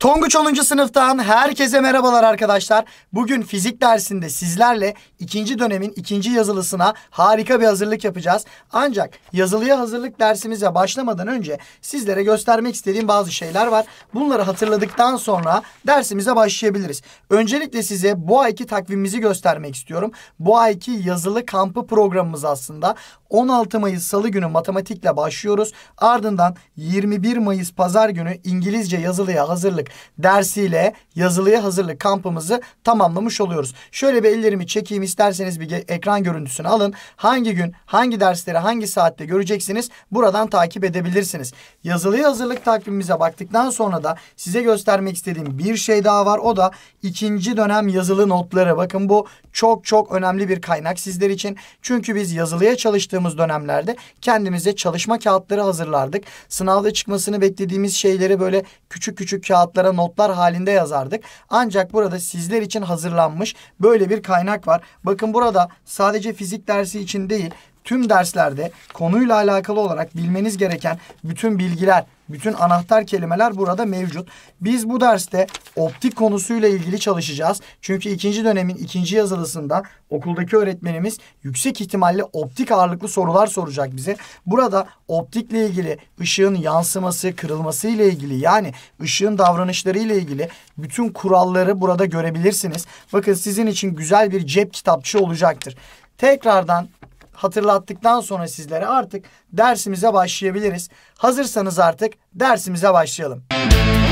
Tonguç 10. sınıftan herkese merhabalar arkadaşlar. Bugün fizik dersinde sizlerle ikinci dönemin ikinci yazılısına harika bir hazırlık yapacağız. Ancak yazılıya hazırlık dersimize başlamadan önce sizlere göstermek istediğim bazı şeyler var. Bunları hatırladıktan sonra dersimize başlayabiliriz. Öncelikle size bu ayki takvimimizi göstermek istiyorum. Bu ayki yazılı kampı programımız aslında. 16 Mayıs Salı günü matematikle başlıyoruz. Ardından 21 Mayıs Pazar günü İngilizce yazılıya hazırlık dersiyle yazılıya hazırlık kampımızı tamamlamış oluyoruz. Şöyle bir ellerimi çekeyim isterseniz bir ekran görüntüsünü alın. Hangi gün, hangi dersleri, hangi saatte göreceksiniz buradan takip edebilirsiniz. Yazılıya hazırlık takvimimize baktıktan sonra da size göstermek istediğim bir şey daha var. O da ikinci dönem yazılı notları. Bakın bu çok çok önemli bir kaynak sizler için. Çünkü biz yazılıya çalıştığımız çalıştığımız dönemlerde kendimize çalışma kağıtları hazırlardık. Sınavda çıkmasını beklediğimiz şeyleri böyle küçük küçük kağıtlara notlar halinde yazardık. Ancak burada sizler için hazırlanmış böyle bir kaynak var. Bakın burada sadece fizik dersi için değil tüm derslerde konuyla alakalı olarak bilmeniz gereken bütün bilgiler, bütün anahtar kelimeler burada mevcut. Biz bu derste optik konusuyla ilgili çalışacağız. Çünkü ikinci dönemin ikinci yazılısında okuldaki öğretmenimiz yüksek ihtimalle optik ağırlıklı sorular soracak bize. Burada optikle ilgili ışığın yansıması, kırılması ile ilgili yani ışığın davranışları ile ilgili bütün kuralları burada görebilirsiniz. Bakın sizin için güzel bir cep kitapçı olacaktır. Tekrardan hatırlattıktan sonra sizlere artık dersimize başlayabiliriz. Hazırsanız artık dersimize başlayalım. Müzik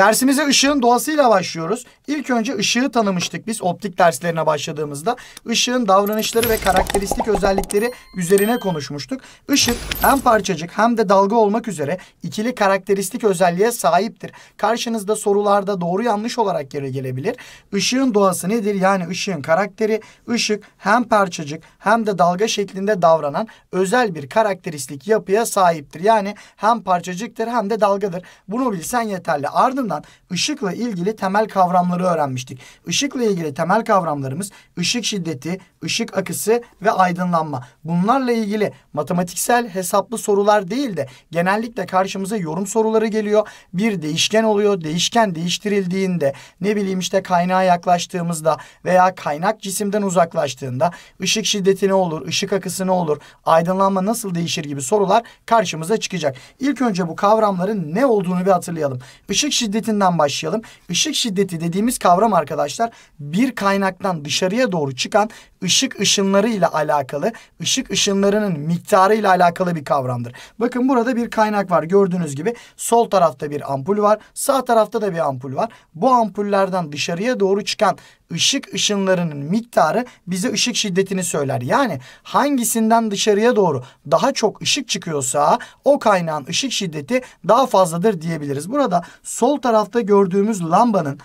Dersimize ışığın doğasıyla başlıyoruz. İlk önce ışığı tanımıştık biz optik derslerine başladığımızda. Işığın davranışları ve karakteristik özellikleri üzerine konuşmuştuk. Işık hem parçacık hem de dalga olmak üzere ikili karakteristik özelliğe sahiptir. Karşınızda sorularda doğru yanlış olarak geri gelebilir. Işığın doğası nedir? Yani ışığın karakteri. Işık hem parçacık hem de dalga şeklinde davranan özel bir karakteristik yapıya sahiptir. Yani hem parçacıktır hem de dalgadır. Bunu bilsen yeterli. Ardından açısından ışıkla ilgili temel kavramları öğrenmiştik. Işıkla ilgili temel kavramlarımız ışık şiddeti, ışık akısı ve aydınlanma. Bunlarla ilgili matematiksel hesaplı sorular değil de genellikle karşımıza yorum soruları geliyor. Bir değişken oluyor. Değişken değiştirildiğinde ne bileyim işte kaynağa yaklaştığımızda veya kaynak cisimden uzaklaştığında ışık şiddeti ne olur, ışık akısı ne olur, aydınlanma nasıl değişir gibi sorular karşımıza çıkacak. İlk önce bu kavramların ne olduğunu bir hatırlayalım. Işık şiddeti şiddetinden başlayalım. Işık şiddeti dediğimiz kavram arkadaşlar bir kaynaktan dışarıya doğru çıkan ışık ışınları ile alakalı, ışık ışınlarının miktarı ile alakalı bir kavramdır. Bakın burada bir kaynak var gördüğünüz gibi. Sol tarafta bir ampul var, sağ tarafta da bir ampul var. Bu ampullerden dışarıya doğru çıkan ışık ışınlarının miktarı bize ışık şiddetini söyler. Yani hangisinden dışarıya doğru daha çok ışık çıkıyorsa o kaynağın ışık şiddeti daha fazladır diyebiliriz. Burada sol tarafta gördüğümüz lambanın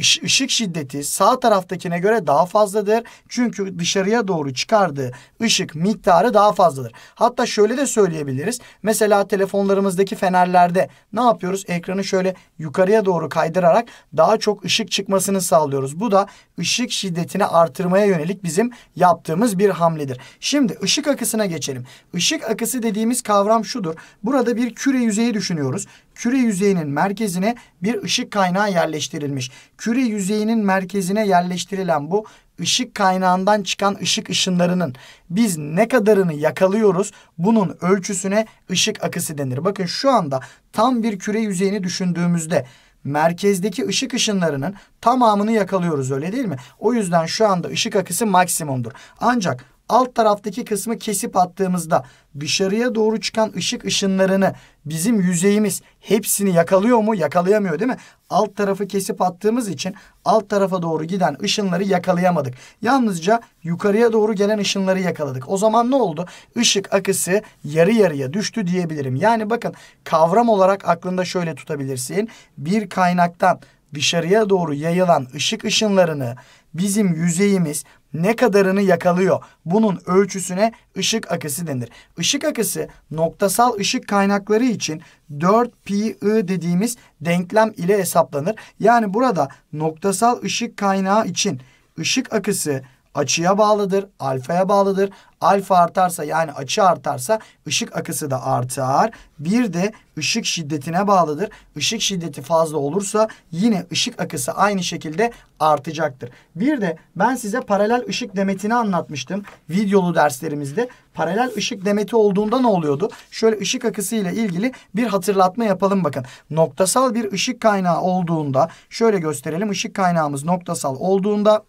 ışık şiddeti sağ taraftakine göre daha fazladır. Çünkü dışarıya doğru çıkardığı ışık miktarı daha fazladır. Hatta şöyle de söyleyebiliriz. Mesela telefonlarımızdaki fenerlerde ne yapıyoruz? Ekranı şöyle yukarıya doğru kaydırarak daha çok ışık çıkmasını sağlıyoruz. Bu da ışık şiddetini artırmaya yönelik bizim yaptığımız bir hamledir. Şimdi ışık akısına geçelim. Işık akısı dediğimiz kavram şudur. Burada bir küre yüzeyi düşünüyoruz küre yüzeyinin merkezine bir ışık kaynağı yerleştirilmiş. Küre yüzeyinin merkezine yerleştirilen bu ışık kaynağından çıkan ışık ışınlarının biz ne kadarını yakalıyoruz bunun ölçüsüne ışık akısı denir. Bakın şu anda tam bir küre yüzeyini düşündüğümüzde merkezdeki ışık ışınlarının tamamını yakalıyoruz öyle değil mi? O yüzden şu anda ışık akısı maksimumdur. Ancak alt taraftaki kısmı kesip attığımızda dışarıya doğru çıkan ışık ışınlarını bizim yüzeyimiz hepsini yakalıyor mu? Yakalayamıyor değil mi? Alt tarafı kesip attığımız için alt tarafa doğru giden ışınları yakalayamadık. Yalnızca yukarıya doğru gelen ışınları yakaladık. O zaman ne oldu? Işık akısı yarı yarıya düştü diyebilirim. Yani bakın kavram olarak aklında şöyle tutabilirsin. Bir kaynaktan dışarıya doğru yayılan ışık ışınlarını bizim yüzeyimiz ne kadarını yakalıyor? Bunun ölçüsüne ışık akısı denir. Işık akısı noktasal ışık kaynakları için 4 pi dediğimiz denklem ile hesaplanır. Yani burada noktasal ışık kaynağı için ışık akısı açıya bağlıdır, alfaya bağlıdır. Alfa artarsa yani açı artarsa ışık akısı da artar. Bir de ışık şiddetine bağlıdır. Işık şiddeti fazla olursa yine ışık akısı aynı şekilde artacaktır. Bir de ben size paralel ışık demetini anlatmıştım videolu derslerimizde. Paralel ışık demeti olduğunda ne oluyordu? Şöyle ışık akısı ile ilgili bir hatırlatma yapalım bakın. Noktasal bir ışık kaynağı olduğunda şöyle gösterelim. Işık kaynağımız noktasal olduğunda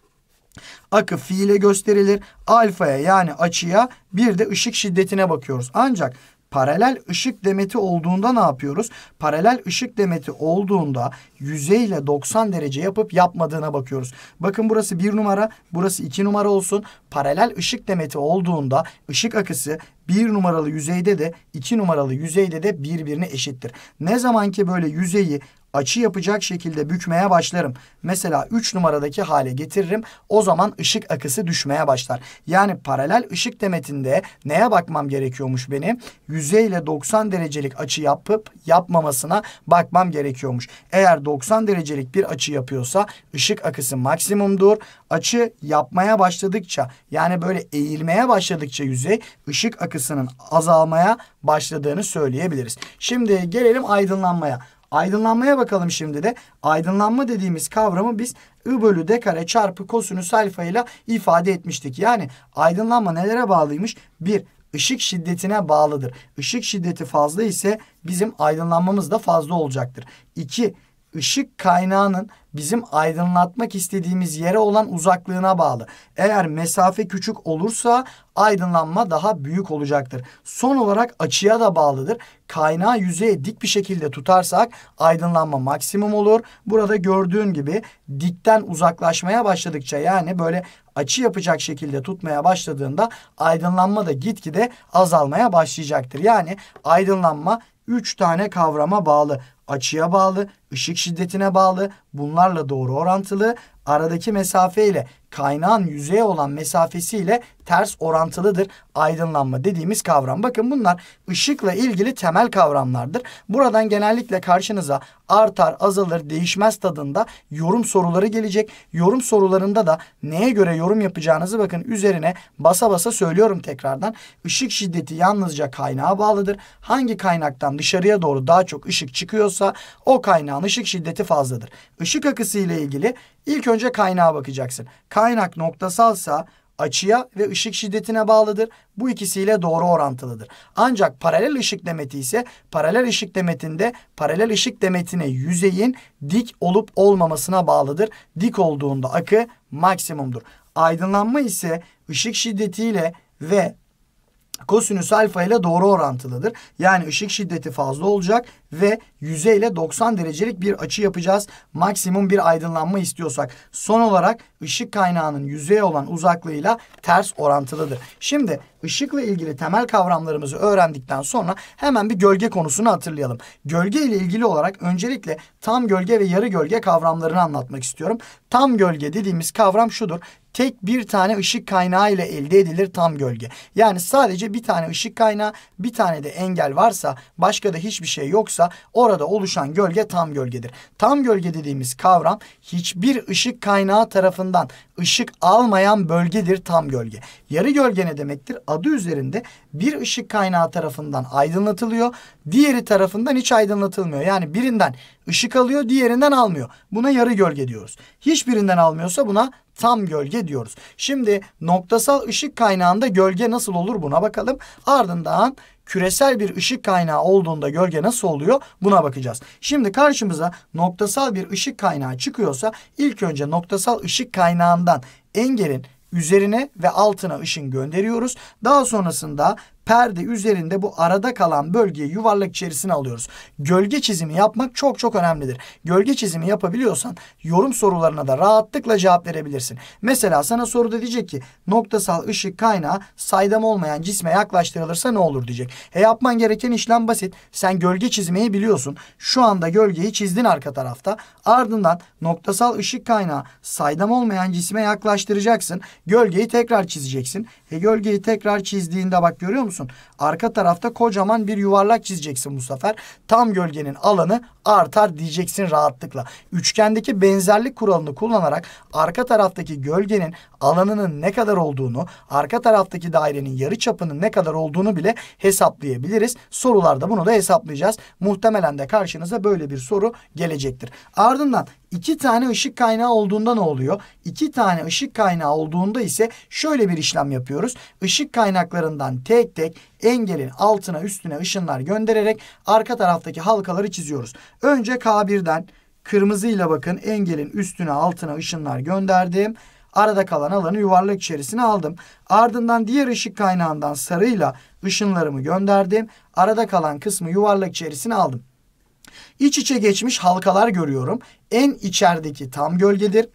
Akı fiile gösterilir. Alfaya yani açıya bir de ışık şiddetine bakıyoruz. Ancak paralel ışık demeti olduğunda ne yapıyoruz? Paralel ışık demeti olduğunda yüzeyle 90 derece yapıp yapmadığına bakıyoruz. Bakın burası bir numara, burası iki numara olsun. Paralel ışık demeti olduğunda ışık akısı bir numaralı yüzeyde de iki numaralı yüzeyde de birbirine eşittir. Ne zaman ki böyle yüzeyi açı yapacak şekilde bükmeye başlarım. Mesela 3 numaradaki hale getiririm. O zaman ışık akısı düşmeye başlar. Yani paralel ışık demetinde neye bakmam gerekiyormuş benim? Yüzeyle 90 derecelik açı yapıp yapmamasına bakmam gerekiyormuş. Eğer 90 derecelik bir açı yapıyorsa ışık akısı maksimumdur. Açı yapmaya başladıkça yani böyle eğilmeye başladıkça yüzey ışık akısının azalmaya başladığını söyleyebiliriz. Şimdi gelelim aydınlanmaya. Aydınlanmaya bakalım şimdi de. Aydınlanma dediğimiz kavramı biz I bölü D kare çarpı kosinüs alfa ile ifade etmiştik. Yani aydınlanma nelere bağlıymış? Bir, ışık şiddetine bağlıdır. Işık şiddeti fazla ise bizim aydınlanmamız da fazla olacaktır. İki, ışık kaynağının bizim aydınlatmak istediğimiz yere olan uzaklığına bağlı. Eğer mesafe küçük olursa aydınlanma daha büyük olacaktır. Son olarak açıya da bağlıdır. Kaynağı yüzeye dik bir şekilde tutarsak aydınlanma maksimum olur. Burada gördüğün gibi dikten uzaklaşmaya başladıkça yani böyle açı yapacak şekilde tutmaya başladığında aydınlanma da gitgide azalmaya başlayacaktır. Yani aydınlanma 3 tane kavrama bağlı açıya bağlı, ışık şiddetine bağlı, bunlarla doğru orantılı, aradaki mesafe ile kaynağın yüzeye olan mesafesiyle ters orantılıdır aydınlanma dediğimiz kavram. Bakın bunlar ışıkla ilgili temel kavramlardır. Buradan genellikle karşınıza artar, azalır, değişmez tadında yorum soruları gelecek. Yorum sorularında da neye göre yorum yapacağınızı bakın üzerine basa basa söylüyorum tekrardan. Işık şiddeti yalnızca kaynağa bağlıdır. Hangi kaynaktan dışarıya doğru daha çok ışık çıkıyorsa o kaynağın ışık şiddeti fazladır. Işık akısı ile ilgili ilk önce kaynağa bakacaksın. Kaynağı kaynak noktasalsa açıya ve ışık şiddetine bağlıdır. Bu ikisiyle doğru orantılıdır. Ancak paralel ışık demeti ise paralel ışık demetinde paralel ışık demetine yüzeyin dik olup olmamasına bağlıdır. Dik olduğunda akı maksimumdur. Aydınlanma ise ışık şiddetiyle ve kosinüs alfa ile doğru orantılıdır. Yani ışık şiddeti fazla olacak ve yüzeyle 90 derecelik bir açı yapacağız. Maksimum bir aydınlanma istiyorsak. Son olarak ışık kaynağının yüzeye olan uzaklığıyla ters orantılıdır. Şimdi ışıkla ilgili temel kavramlarımızı öğrendikten sonra hemen bir gölge konusunu hatırlayalım. Gölge ile ilgili olarak öncelikle tam gölge ve yarı gölge kavramlarını anlatmak istiyorum. Tam gölge dediğimiz kavram şudur tek bir tane ışık kaynağı ile elde edilir tam gölge. Yani sadece bir tane ışık kaynağı, bir tane de engel varsa, başka da hiçbir şey yoksa orada oluşan gölge tam gölgedir. Tam gölge dediğimiz kavram hiçbir ışık kaynağı tarafından ışık almayan bölgedir tam gölge. Yarı gölge ne demektir? Adı üzerinde bir ışık kaynağı tarafından aydınlatılıyor. Diğeri tarafından hiç aydınlatılmıyor. Yani birinden ışık alıyor diğerinden almıyor. Buna yarı gölge diyoruz. Hiçbirinden almıyorsa buna tam gölge diyoruz. Şimdi noktasal ışık kaynağında gölge nasıl olur buna bakalım. Ardından küresel bir ışık kaynağı olduğunda gölge nasıl oluyor buna bakacağız. Şimdi karşımıza noktasal bir ışık kaynağı çıkıyorsa ilk önce noktasal ışık kaynağından engelin üzerine ve altına ışın gönderiyoruz. Daha sonrasında perde üzerinde bu arada kalan bölgeyi yuvarlak içerisine alıyoruz. Gölge çizimi yapmak çok çok önemlidir. Gölge çizimi yapabiliyorsan yorum sorularına da rahatlıkla cevap verebilirsin. Mesela sana soruda diyecek ki noktasal ışık kaynağı saydam olmayan cisme yaklaştırılırsa ne olur diyecek. E yapman gereken işlem basit. Sen gölge çizmeyi biliyorsun. Şu anda gölgeyi çizdin arka tarafta. Ardından noktasal ışık kaynağı saydam olmayan cisme yaklaştıracaksın. Gölgeyi tekrar çizeceksin. E gölgeyi tekrar çizdiğinde bak görüyor musun? musun? Arka tarafta kocaman bir yuvarlak çizeceksin bu sefer. Tam gölgenin alanı artar diyeceksin rahatlıkla. Üçgendeki benzerlik kuralını kullanarak arka taraftaki gölgenin alanının ne kadar olduğunu, arka taraftaki dairenin yarı çapının ne kadar olduğunu bile hesaplayabiliriz. Sorularda bunu da hesaplayacağız. Muhtemelen de karşınıza böyle bir soru gelecektir. Ardından İki tane ışık kaynağı olduğunda ne oluyor? İki tane ışık kaynağı olduğunda ise şöyle bir işlem yapıyoruz. Işık kaynaklarından tek tek engelin altına üstüne ışınlar göndererek arka taraftaki halkaları çiziyoruz. Önce K1'den kırmızıyla bakın engelin üstüne altına ışınlar gönderdim. Arada kalan alanı yuvarlak içerisine aldım. Ardından diğer ışık kaynağından sarıyla ışınlarımı gönderdim. Arada kalan kısmı yuvarlak içerisine aldım. İç içe geçmiş halkalar görüyorum. En içerideki tam gölgedir.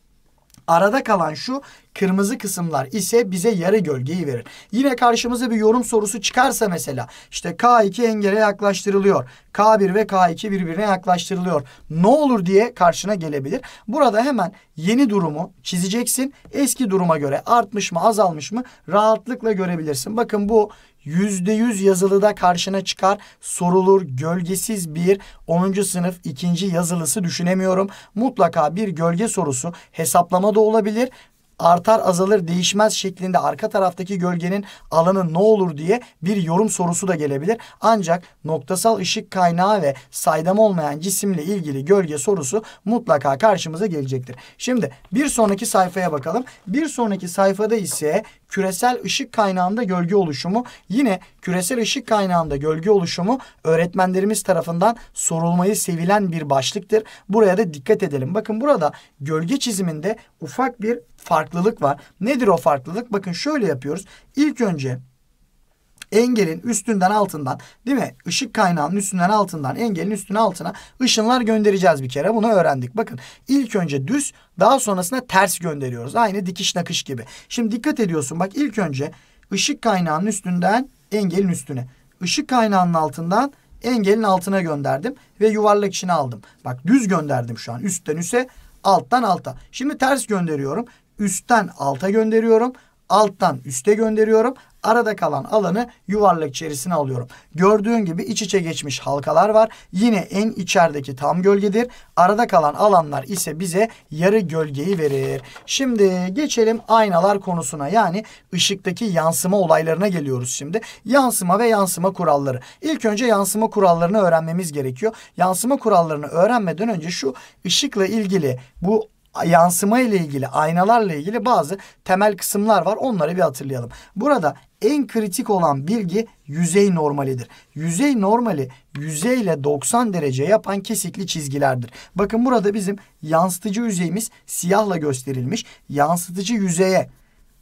Arada kalan şu kırmızı kısımlar ise bize yarı gölgeyi verir. Yine karşımıza bir yorum sorusu çıkarsa mesela işte K2 engele yaklaştırılıyor. K1 ve K2 birbirine yaklaştırılıyor. Ne olur diye karşına gelebilir. Burada hemen yeni durumu çizeceksin. Eski duruma göre artmış mı azalmış mı rahatlıkla görebilirsin. Bakın bu %100 yazılıda karşına çıkar sorulur gölgesiz bir 10. sınıf 2. yazılısı düşünemiyorum. Mutlaka bir gölge sorusu hesaplama da olabilir artar azalır değişmez şeklinde arka taraftaki gölgenin alanı ne olur diye bir yorum sorusu da gelebilir. Ancak noktasal ışık kaynağı ve saydam olmayan cisimle ilgili gölge sorusu mutlaka karşımıza gelecektir. Şimdi bir sonraki sayfaya bakalım. Bir sonraki sayfada ise küresel ışık kaynağında gölge oluşumu yine küresel ışık kaynağında gölge oluşumu öğretmenlerimiz tarafından sorulmayı sevilen bir başlıktır. Buraya da dikkat edelim. Bakın burada gölge çiziminde ufak bir farklılık var. Nedir o farklılık? Bakın şöyle yapıyoruz. İlk önce engelin üstünden altından değil mi? Işık kaynağının üstünden altından engelin üstüne altına ışınlar göndereceğiz bir kere. Bunu öğrendik. Bakın ilk önce düz daha sonrasında ters gönderiyoruz. Aynı dikiş nakış gibi. Şimdi dikkat ediyorsun bak ilk önce ışık kaynağının üstünden engelin üstüne. Işık kaynağının altından engelin altına gönderdim ve yuvarlak içine aldım. Bak düz gönderdim şu an üstten üse alttan alta. Şimdi ters gönderiyorum. Üstten alta gönderiyorum. Alttan üste gönderiyorum. Arada kalan alanı yuvarlak içerisine alıyorum. Gördüğün gibi iç içe geçmiş halkalar var. Yine en içerideki tam gölgedir. Arada kalan alanlar ise bize yarı gölgeyi verir. Şimdi geçelim aynalar konusuna. Yani ışıktaki yansıma olaylarına geliyoruz şimdi. Yansıma ve yansıma kuralları. İlk önce yansıma kurallarını öğrenmemiz gerekiyor. Yansıma kurallarını öğrenmeden önce şu ışıkla ilgili bu yansıma ile ilgili, aynalarla ilgili bazı temel kısımlar var. Onları bir hatırlayalım. Burada en kritik olan bilgi yüzey normalidir. Yüzey normali yüzeyle 90 derece yapan kesikli çizgilerdir. Bakın burada bizim yansıtıcı yüzeyimiz siyahla gösterilmiş. Yansıtıcı yüzeye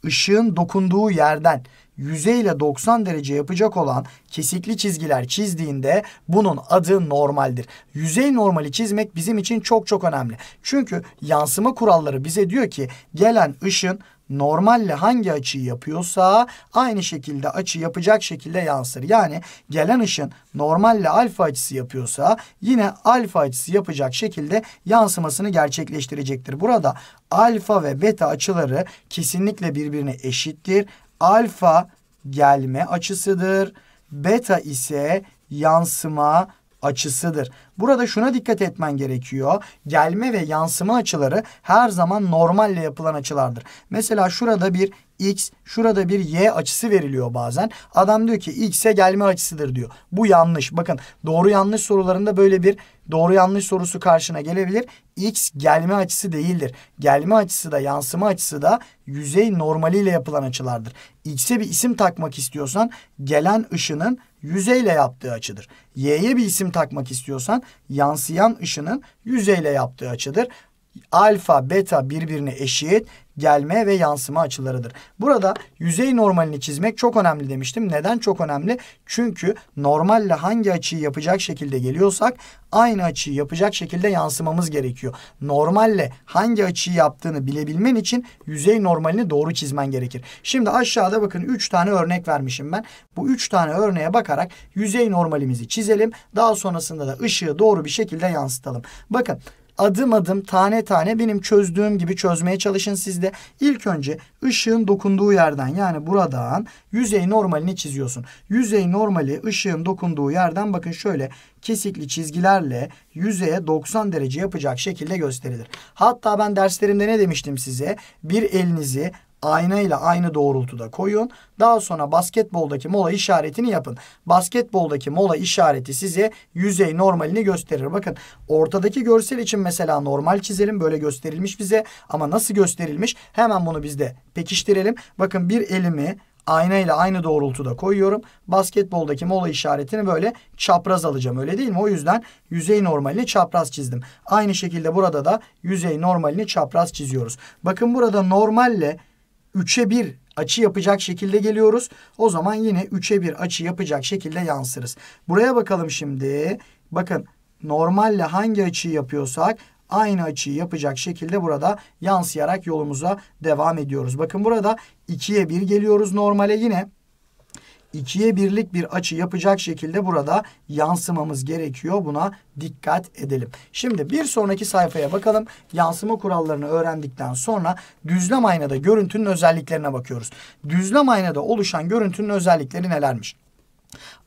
ışığın dokunduğu yerden Yüzey ile 90 derece yapacak olan kesikli çizgiler çizdiğinde bunun adı normaldir. Yüzey normali çizmek bizim için çok çok önemli. Çünkü yansıma kuralları bize diyor ki gelen ışın normalle hangi açıyı yapıyorsa aynı şekilde açı yapacak şekilde yansır. Yani gelen ışın normalle alfa açısı yapıyorsa yine alfa açısı yapacak şekilde yansımasını gerçekleştirecektir. Burada alfa ve beta açıları kesinlikle birbirine eşittir. Alfa gelme açısıdır. Beta ise yansıma açısıdır. Burada şuna dikkat etmen gerekiyor. Gelme ve yansıma açıları her zaman normalle yapılan açılardır. Mesela şurada bir x, şurada bir y açısı veriliyor bazen. Adam diyor ki x'e gelme açısıdır diyor. Bu yanlış. Bakın doğru yanlış sorularında böyle bir doğru yanlış sorusu karşına gelebilir. X gelme açısı değildir. Gelme açısı da yansıma açısı da yüzey normaliyle yapılan açılardır. X'e bir isim takmak istiyorsan gelen ışının yüzeyle yaptığı açıdır. Y'ye bir isim takmak istiyorsan yansıyan ışının yüzeyle yaptığı açıdır. Alfa, beta birbirine eşit gelme ve yansıma açılarıdır. Burada yüzey normalini çizmek çok önemli demiştim. Neden çok önemli? Çünkü normalle hangi açıyı yapacak şekilde geliyorsak aynı açıyı yapacak şekilde yansımamız gerekiyor. Normalle hangi açıyı yaptığını bilebilmen için yüzey normalini doğru çizmen gerekir. Şimdi aşağıda bakın 3 tane örnek vermişim ben. Bu 3 tane örneğe bakarak yüzey normalimizi çizelim. Daha sonrasında da ışığı doğru bir şekilde yansıtalım. Bakın adım adım tane tane benim çözdüğüm gibi çözmeye çalışın siz de. İlk önce ışığın dokunduğu yerden yani buradan yüzey normalini çiziyorsun. Yüzey normali ışığın dokunduğu yerden bakın şöyle kesikli çizgilerle yüzeye 90 derece yapacak şekilde gösterilir. Hatta ben derslerimde ne demiştim size? Bir elinizi ayna ile aynı doğrultuda koyun. Daha sonra basketboldaki mola işaretini yapın. Basketboldaki mola işareti size yüzey normalini gösterir. Bakın ortadaki görsel için mesela normal çizelim. Böyle gösterilmiş bize ama nasıl gösterilmiş? Hemen bunu biz de pekiştirelim. Bakın bir elimi ayna ile aynı doğrultuda koyuyorum. Basketboldaki mola işaretini böyle çapraz alacağım öyle değil mi? O yüzden yüzey normalini çapraz çizdim. Aynı şekilde burada da yüzey normalini çapraz çiziyoruz. Bakın burada normalle 3'e 1 açı yapacak şekilde geliyoruz. O zaman yine 3'e 1 açı yapacak şekilde yansırız. Buraya bakalım şimdi. Bakın normalle hangi açıyı yapıyorsak aynı açıyı yapacak şekilde burada yansıyarak yolumuza devam ediyoruz. Bakın burada 2'ye 1 geliyoruz normale yine ikiye birlik bir açı yapacak şekilde burada yansımamız gerekiyor. Buna dikkat edelim. Şimdi bir sonraki sayfaya bakalım. Yansıma kurallarını öğrendikten sonra düzlem aynada görüntünün özelliklerine bakıyoruz. Düzlem aynada oluşan görüntünün özellikleri nelermiş?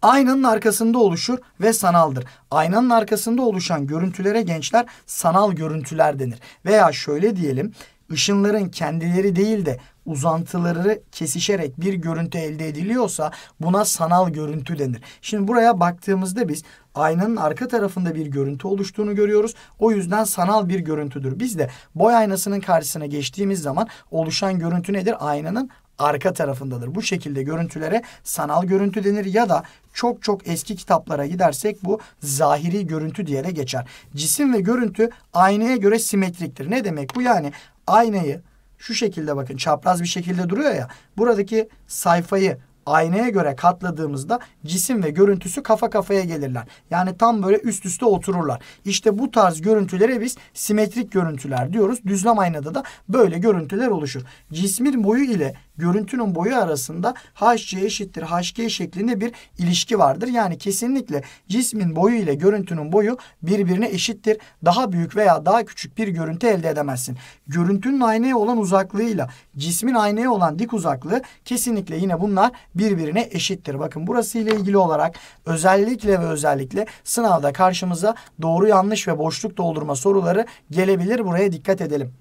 Aynanın arkasında oluşur ve sanaldır. Aynanın arkasında oluşan görüntülere gençler sanal görüntüler denir. Veya şöyle diyelim ışınların kendileri değil de uzantıları kesişerek bir görüntü elde ediliyorsa buna sanal görüntü denir. Şimdi buraya baktığımızda biz aynanın arka tarafında bir görüntü oluştuğunu görüyoruz. O yüzden sanal bir görüntüdür. Biz de boy aynasının karşısına geçtiğimiz zaman oluşan görüntü nedir? Aynanın arka tarafındadır. Bu şekilde görüntülere sanal görüntü denir ya da çok çok eski kitaplara gidersek bu zahiri görüntü diye de geçer. Cisim ve görüntü aynaya göre simetriktir. Ne demek bu? Yani aynayı şu şekilde bakın çapraz bir şekilde duruyor ya. Buradaki sayfayı aynaya göre katladığımızda cisim ve görüntüsü kafa kafaya gelirler. Yani tam böyle üst üste otururlar. İşte bu tarz görüntülere biz simetrik görüntüler diyoruz. Düzlem aynada da böyle görüntüler oluşur. Cismin boyu ile görüntünün boyu arasında HC eşittir HG şeklinde bir ilişki vardır. Yani kesinlikle cismin boyu ile görüntünün boyu birbirine eşittir. Daha büyük veya daha küçük bir görüntü elde edemezsin. Görüntünün aynaya olan uzaklığıyla cismin aynaya olan dik uzaklığı kesinlikle yine bunlar birbirine eşittir. Bakın burası ile ilgili olarak özellikle ve özellikle sınavda karşımıza doğru yanlış ve boşluk doldurma soruları gelebilir. Buraya dikkat edelim.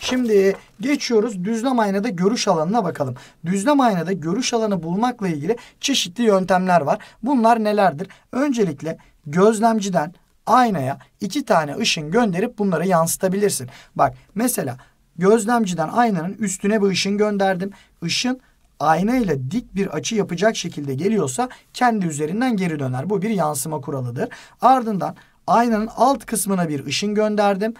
Şimdi geçiyoruz düzlem aynada görüş alanına bakalım. Düzlem aynada görüş alanı bulmakla ilgili çeşitli yöntemler var. Bunlar nelerdir? Öncelikle gözlemciden aynaya iki tane ışın gönderip bunları yansıtabilirsin. Bak mesela gözlemciden aynanın üstüne bir ışın gönderdim. Işın ayna ile dik bir açı yapacak şekilde geliyorsa kendi üzerinden geri döner. Bu bir yansıma kuralıdır. Ardından aynanın alt kısmına bir ışın gönderdim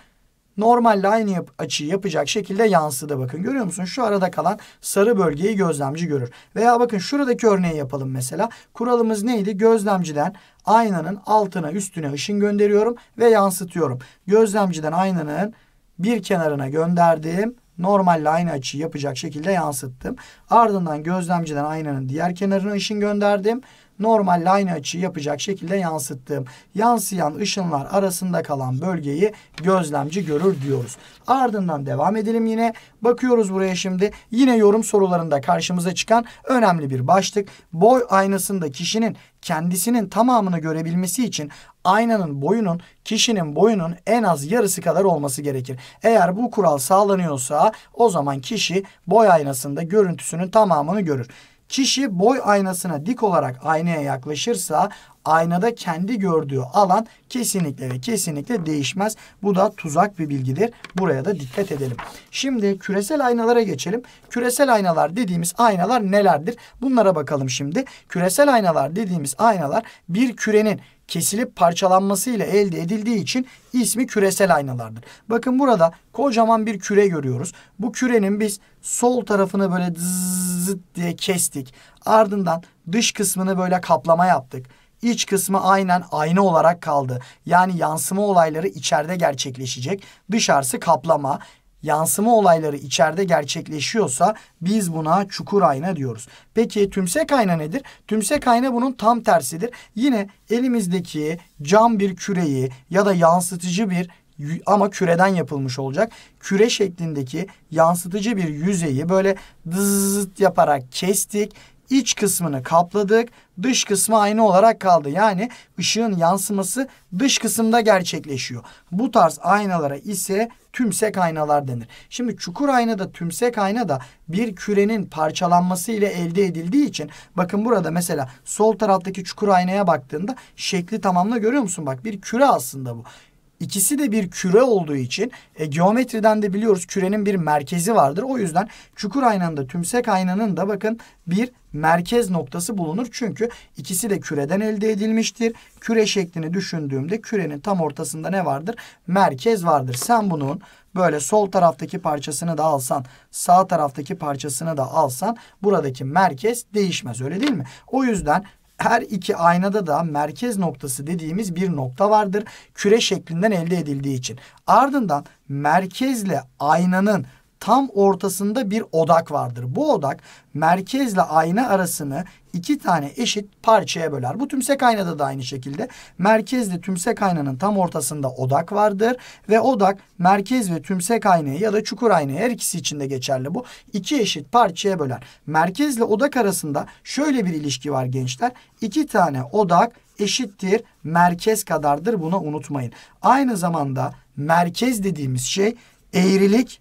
normalle aynı yap açı yapacak şekilde yansıdı. Bakın görüyor musun? Şu arada kalan sarı bölgeyi gözlemci görür. Veya bakın şuradaki örneği yapalım mesela. Kuralımız neydi? Gözlemciden aynanın altına üstüne ışın gönderiyorum ve yansıtıyorum. Gözlemciden aynanın bir kenarına gönderdim normalle aynı açıyı yapacak şekilde yansıttım. Ardından gözlemciden aynanın diğer kenarına ışın gönderdim normal line açı yapacak şekilde yansıttığım yansıyan ışınlar arasında kalan bölgeyi gözlemci görür diyoruz. Ardından devam edelim yine. Bakıyoruz buraya şimdi. Yine yorum sorularında karşımıza çıkan önemli bir başlık. Boy aynasında kişinin kendisinin tamamını görebilmesi için aynanın boyunun kişinin boyunun en az yarısı kadar olması gerekir. Eğer bu kural sağlanıyorsa o zaman kişi boy aynasında görüntüsünün tamamını görür. Kişi boy aynasına dik olarak aynaya yaklaşırsa aynada kendi gördüğü alan kesinlikle ve kesinlikle değişmez. Bu da tuzak bir bilgidir. Buraya da dikkat edelim. Şimdi küresel aynalara geçelim. Küresel aynalar dediğimiz aynalar nelerdir? Bunlara bakalım şimdi. Küresel aynalar dediğimiz aynalar bir kürenin kesilip parçalanmasıyla elde edildiği için ismi küresel aynalardır. Bakın burada kocaman bir küre görüyoruz. Bu kürenin biz sol tarafını böyle zıt diye kestik. Ardından dış kısmını böyle kaplama yaptık. İç kısmı aynen ayna olarak kaldı. Yani yansıma olayları içeride gerçekleşecek. Dışarısı kaplama yansıma olayları içeride gerçekleşiyorsa biz buna çukur ayna diyoruz. Peki tümsek ayna nedir? Tümsek ayna bunun tam tersidir. Yine elimizdeki cam bir küreyi ya da yansıtıcı bir ama küreden yapılmış olacak. Küre şeklindeki yansıtıcı bir yüzeyi böyle dızzzt yaparak kestik. İç kısmını kapladık. Dış kısmı aynı olarak kaldı. Yani ışığın yansıması dış kısımda gerçekleşiyor. Bu tarz aynalara ise tümsek aynalar denir. Şimdi çukur ayna da tümsek ayna da bir kürenin parçalanması ile elde edildiği için bakın burada mesela sol taraftaki çukur aynaya baktığında şekli tamamla görüyor musun? Bak bir küre aslında bu. İkisi de bir küre olduğu için e, geometriden de biliyoruz kürenin bir merkezi vardır. O yüzden çukur aynanın da tümsek aynanın da bakın bir merkez noktası bulunur. Çünkü ikisi de küreden elde edilmiştir. Küre şeklini düşündüğümde kürenin tam ortasında ne vardır? Merkez vardır. Sen bunun böyle sol taraftaki parçasını da alsan, sağ taraftaki parçasını da alsan buradaki merkez değişmez öyle değil mi? O yüzden her iki aynada da merkez noktası dediğimiz bir nokta vardır. Küre şeklinden elde edildiği için. Ardından merkezle aynanın tam ortasında bir odak vardır. Bu odak merkezle ayna arasını iki tane eşit parçaya böler. Bu tümsek aynada da aynı şekilde. Merkezle tümsek aynanın tam ortasında odak vardır. Ve odak merkez ve tümsek aynayı ya da çukur aynayı her ikisi için de geçerli bu. iki eşit parçaya böler. Merkezle odak arasında şöyle bir ilişki var gençler. İki tane odak eşittir merkez kadardır. Bunu unutmayın. Aynı zamanda merkez dediğimiz şey eğrilik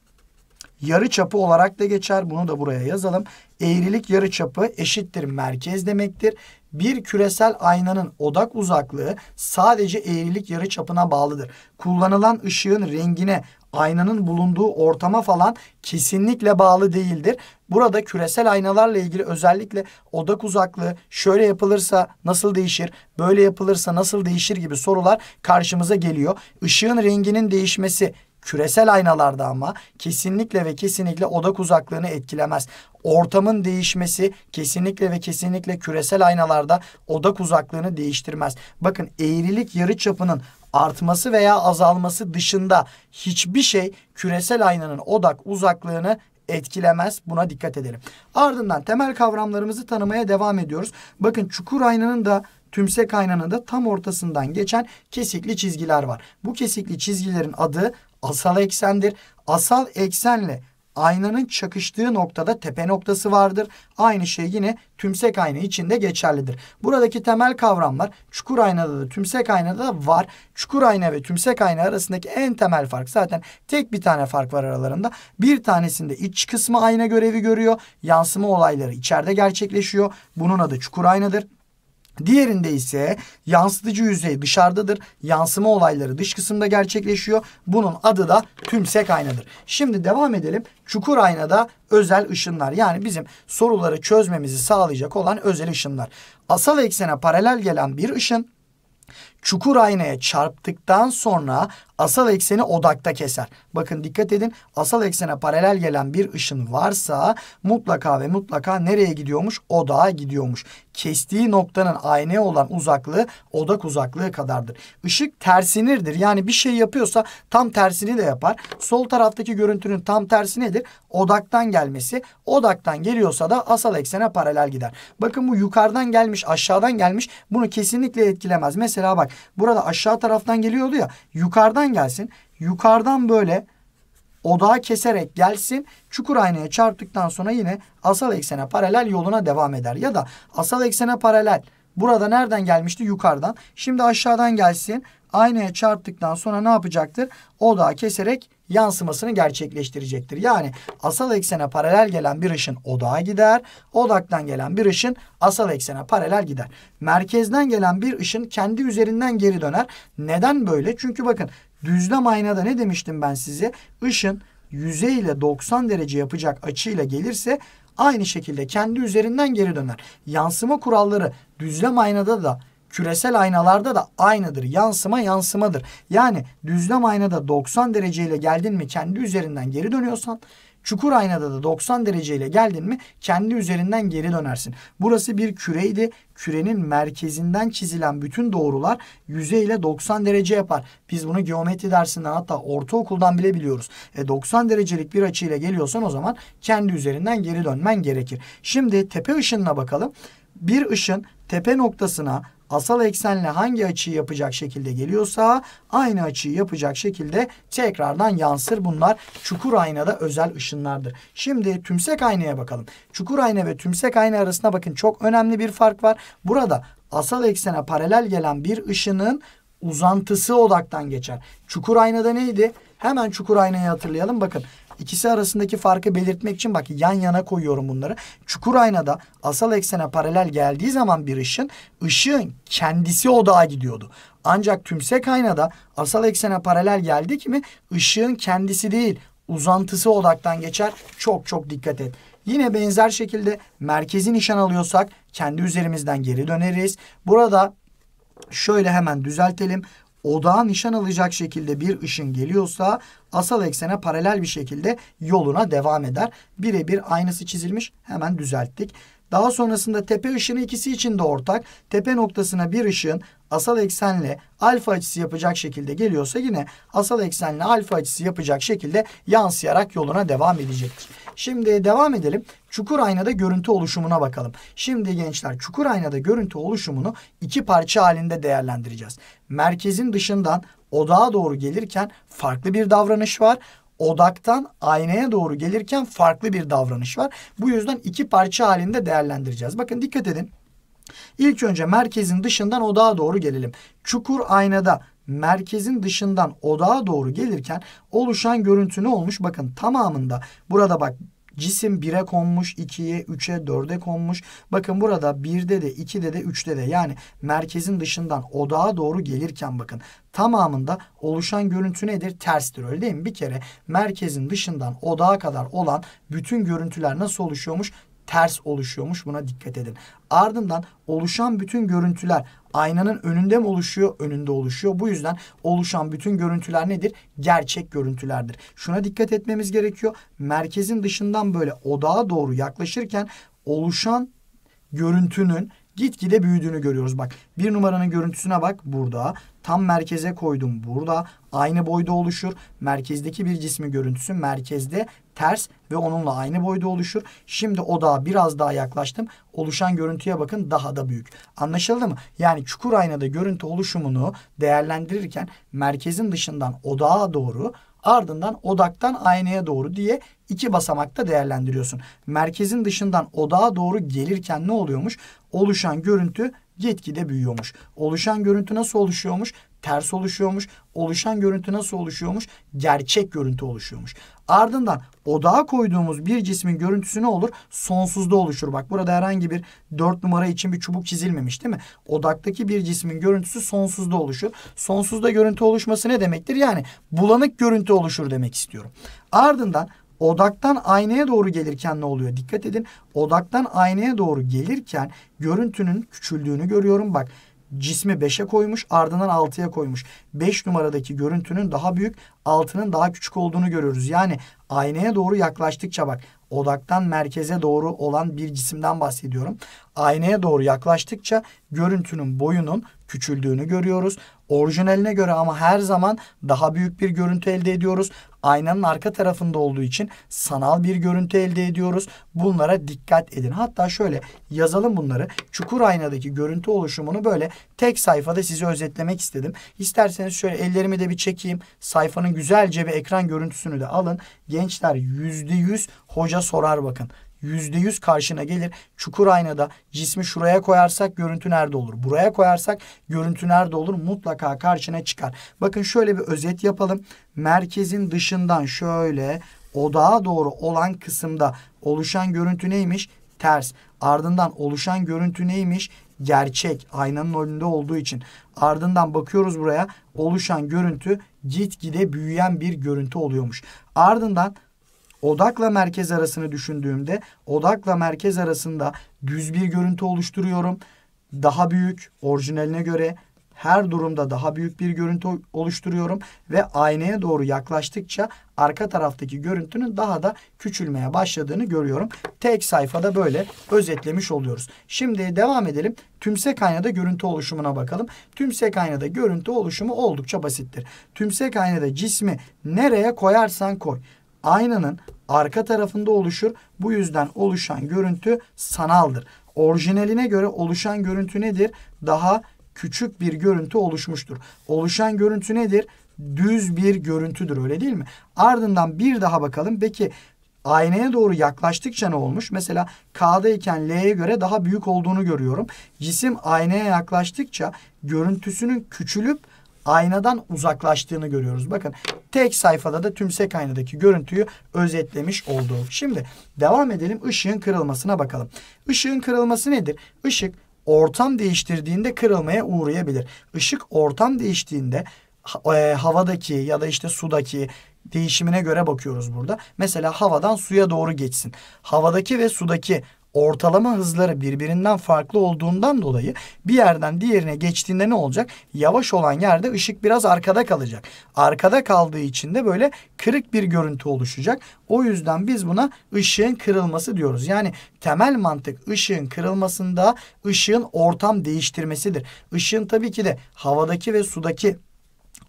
yarı çapı olarak da geçer. Bunu da buraya yazalım. Eğrilik yarı çapı eşittir merkez demektir. Bir küresel aynanın odak uzaklığı sadece eğrilik yarı çapına bağlıdır. Kullanılan ışığın rengine, aynanın bulunduğu ortama falan kesinlikle bağlı değildir. Burada küresel aynalarla ilgili özellikle odak uzaklığı şöyle yapılırsa nasıl değişir, böyle yapılırsa nasıl değişir gibi sorular karşımıza geliyor. Işığın renginin değişmesi Küresel aynalarda ama kesinlikle ve kesinlikle odak uzaklığını etkilemez. Ortamın değişmesi kesinlikle ve kesinlikle küresel aynalarda odak uzaklığını değiştirmez. Bakın eğrilik yarıçapının artması veya azalması dışında hiçbir şey küresel aynanın odak uzaklığını etkilemez. Buna dikkat edelim. Ardından temel kavramlarımızı tanımaya devam ediyoruz. Bakın çukur aynanın da tümsek aynanın da tam ortasından geçen kesikli çizgiler var. Bu kesikli çizgilerin adı asal eksendir. Asal eksenle aynanın çakıştığı noktada tepe noktası vardır. Aynı şey yine tümsek ayna içinde geçerlidir. Buradaki temel kavramlar çukur aynada da tümsek aynada da var. Çukur ayna ve tümsek ayna arasındaki en temel fark zaten tek bir tane fark var aralarında. Bir tanesinde iç kısmı ayna görevi görüyor. Yansıma olayları içeride gerçekleşiyor. Bunun adı çukur aynadır. Diğerinde ise yansıtıcı yüzey dışarıdadır. Yansıma olayları dış kısımda gerçekleşiyor. Bunun adı da tümsek aynadır. Şimdi devam edelim. Çukur aynada özel ışınlar. Yani bizim soruları çözmemizi sağlayacak olan özel ışınlar. Asal eksene paralel gelen bir ışın çukur aynaya çarptıktan sonra asal ekseni odakta keser. Bakın dikkat edin asal eksene paralel gelen bir ışın varsa mutlaka ve mutlaka nereye gidiyormuş? Odağa gidiyormuş. Kestiği noktanın aynaya olan uzaklığı odak uzaklığı kadardır. Işık tersinirdir. Yani bir şey yapıyorsa tam tersini de yapar. Sol taraftaki görüntünün tam tersi nedir? Odaktan gelmesi. Odaktan geliyorsa da asal eksene paralel gider. Bakın bu yukarıdan gelmiş aşağıdan gelmiş bunu kesinlikle etkilemez. Mesela bak Bak burada aşağı taraftan geliyordu ya. Yukarıdan gelsin. Yukarıdan böyle odağı keserek gelsin. Çukur aynaya çarptıktan sonra yine asal eksene paralel yoluna devam eder. Ya da asal eksene paralel Burada nereden gelmişti? Yukarıdan. Şimdi aşağıdan gelsin aynaya çarptıktan sonra ne yapacaktır? Odağı keserek yansımasını gerçekleştirecektir. Yani asal eksene paralel gelen bir ışın odağa gider. Odaktan gelen bir ışın asal eksene paralel gider. Merkezden gelen bir ışın kendi üzerinden geri döner. Neden böyle? Çünkü bakın düzlem aynada ne demiştim ben size? Işın yüzeyle 90 derece yapacak açıyla gelirse aynı şekilde kendi üzerinden geri döner. Yansıma kuralları düzlem aynada da küresel aynalarda da aynıdır. Yansıma yansımadır. Yani düzlem aynada 90 dereceyle geldin mi kendi üzerinden geri dönüyorsan çukur aynada da 90 dereceyle geldin mi kendi üzerinden geri dönersin. Burası bir küreydi. Kürenin merkezinden çizilen bütün doğrular yüzeyle 90 derece yapar. Biz bunu geometri dersinden hatta ortaokuldan bile biliyoruz. E 90 derecelik bir açıyla geliyorsan o zaman kendi üzerinden geri dönmen gerekir. Şimdi tepe ışınına bakalım. Bir ışın tepe noktasına asal eksenle hangi açıyı yapacak şekilde geliyorsa aynı açıyı yapacak şekilde tekrardan yansır. Bunlar çukur aynada özel ışınlardır. Şimdi tümsek aynaya bakalım. Çukur ayna ve tümsek ayna arasında bakın çok önemli bir fark var. Burada asal eksene paralel gelen bir ışının uzantısı odaktan geçer. Çukur aynada neydi? Hemen çukur aynayı hatırlayalım. Bakın İkisi arasındaki farkı belirtmek için bak yan yana koyuyorum bunları. Çukur aynada asal eksene paralel geldiği zaman bir ışın, ışığın kendisi odağa gidiyordu. Ancak tümsek aynada asal eksene paralel geldi ki mi ışığın kendisi değil uzantısı odaktan geçer. Çok çok dikkat et. Yine benzer şekilde merkezi nişan alıyorsak kendi üzerimizden geri döneriz. Burada şöyle hemen düzeltelim odağa nişan alacak şekilde bir ışın geliyorsa asal eksene paralel bir şekilde yoluna devam eder. Birebir aynısı çizilmiş hemen düzelttik. Daha sonrasında tepe ışını ikisi için de ortak. Tepe noktasına bir ışın asal eksenle alfa açısı yapacak şekilde geliyorsa yine asal eksenle alfa açısı yapacak şekilde yansıyarak yoluna devam edecektir. Şimdi devam edelim. Çukur aynada görüntü oluşumuna bakalım. Şimdi gençler çukur aynada görüntü oluşumunu iki parça halinde değerlendireceğiz. Merkezin dışından odağa doğru gelirken farklı bir davranış var odaktan aynaya doğru gelirken farklı bir davranış var. Bu yüzden iki parça halinde değerlendireceğiz. Bakın dikkat edin. İlk önce merkezin dışından odağa doğru gelelim. Çukur aynada merkezin dışından odağa doğru gelirken oluşan görüntü ne olmuş? Bakın tamamında burada bak Cisim 1'e konmuş, 2'ye, 3'e, 4'e konmuş. Bakın burada 1'de de, 2'de de, 3'te de yani merkezin dışından odağa doğru gelirken bakın tamamında oluşan görüntü nedir? Terstir öyle değil mi? Bir kere merkezin dışından odağa kadar olan bütün görüntüler nasıl oluşuyormuş? ters oluşuyormuş. Buna dikkat edin. Ardından oluşan bütün görüntüler aynanın önünde mi oluşuyor? Önünde oluşuyor. Bu yüzden oluşan bütün görüntüler nedir? Gerçek görüntülerdir. Şuna dikkat etmemiz gerekiyor. Merkezin dışından böyle odağa doğru yaklaşırken oluşan görüntünün gitgide büyüdüğünü görüyoruz. Bak bir numaranın görüntüsüne bak burada tam merkeze koydum burada aynı boyda oluşur. Merkezdeki bir cismi görüntüsü merkezde ters ve onunla aynı boyda oluşur. Şimdi odağa biraz daha yaklaştım. Oluşan görüntüye bakın daha da büyük. Anlaşıldı mı? Yani çukur aynada görüntü oluşumunu değerlendirirken merkezin dışından odağa doğru ardından odaktan aynaya doğru diye iki basamakta değerlendiriyorsun. Merkezin dışından odağa doğru gelirken ne oluyormuş? Oluşan görüntü gitgide büyüyormuş. Oluşan görüntü nasıl oluşuyormuş? Ters oluşuyormuş. Oluşan görüntü nasıl oluşuyormuş? Gerçek görüntü oluşuyormuş. Ardından odağa koyduğumuz bir cismin görüntüsü ne olur? Sonsuzda oluşur. Bak burada herhangi bir dört numara için bir çubuk çizilmemiş değil mi? Odaktaki bir cismin görüntüsü sonsuzda oluşur. Sonsuzda görüntü oluşması ne demektir? Yani bulanık görüntü oluşur demek istiyorum. Ardından Odaktan aynaya doğru gelirken ne oluyor? Dikkat edin. Odaktan aynaya doğru gelirken görüntünün küçüldüğünü görüyorum. Bak cismi 5'e koymuş ardından 6'ya koymuş. 5 numaradaki görüntünün daha büyük altının daha küçük olduğunu görüyoruz. Yani aynaya doğru yaklaştıkça bak odaktan merkeze doğru olan bir cisimden bahsediyorum. Aynaya doğru yaklaştıkça görüntünün boyunun küçüldüğünü görüyoruz. Orijinaline göre ama her zaman daha büyük bir görüntü elde ediyoruz aynanın arka tarafında olduğu için sanal bir görüntü elde ediyoruz. Bunlara dikkat edin. Hatta şöyle yazalım bunları. Çukur aynadaki görüntü oluşumunu böyle tek sayfada size özetlemek istedim. İsterseniz şöyle ellerimi de bir çekeyim. Sayfanın güzelce bir ekran görüntüsünü de alın. Gençler %100 hoca sorar bakın yüzde yüz karşına gelir. Çukur aynada cismi şuraya koyarsak görüntü nerede olur? Buraya koyarsak görüntü nerede olur? Mutlaka karşına çıkar. Bakın şöyle bir özet yapalım. Merkezin dışından şöyle odağa doğru olan kısımda oluşan görüntü neymiş? Ters. Ardından oluşan görüntü neymiş? Gerçek. Aynanın önünde olduğu için. Ardından bakıyoruz buraya. Oluşan görüntü gitgide büyüyen bir görüntü oluyormuş. Ardından Odakla merkez arasını düşündüğümde odakla merkez arasında düz bir görüntü oluşturuyorum. Daha büyük orijinaline göre her durumda daha büyük bir görüntü oluşturuyorum ve aynaya doğru yaklaştıkça arka taraftaki görüntünün daha da küçülmeye başladığını görüyorum. Tek sayfada böyle özetlemiş oluyoruz. Şimdi devam edelim. Tümsek aynada görüntü oluşumuna bakalım. Tümsek aynada görüntü oluşumu oldukça basittir. Tümsek aynada cismi nereye koyarsan koy aynanın arka tarafında oluşur. Bu yüzden oluşan görüntü sanaldır. Orijinaline göre oluşan görüntü nedir? Daha küçük bir görüntü oluşmuştur. Oluşan görüntü nedir? Düz bir görüntüdür öyle değil mi? Ardından bir daha bakalım. Peki aynaya doğru yaklaştıkça ne olmuş? Mesela K'dayken L'ye göre daha büyük olduğunu görüyorum. Cisim aynaya yaklaştıkça görüntüsünün küçülüp aynadan uzaklaştığını görüyoruz. Bakın tek sayfada da tümsek aynadaki görüntüyü özetlemiş oldu. Şimdi devam edelim ışığın kırılmasına bakalım. Işığın kırılması nedir? Işık ortam değiştirdiğinde kırılmaya uğrayabilir. Işık ortam değiştiğinde e, havadaki ya da işte sudaki değişimine göre bakıyoruz burada. Mesela havadan suya doğru geçsin. Havadaki ve sudaki ortalama hızları birbirinden farklı olduğundan dolayı bir yerden diğerine geçtiğinde ne olacak? Yavaş olan yerde ışık biraz arkada kalacak. Arkada kaldığı için de böyle kırık bir görüntü oluşacak. O yüzden biz buna ışığın kırılması diyoruz. Yani temel mantık ışığın kırılmasında ışığın ortam değiştirmesidir. Işığın tabii ki de havadaki ve sudaki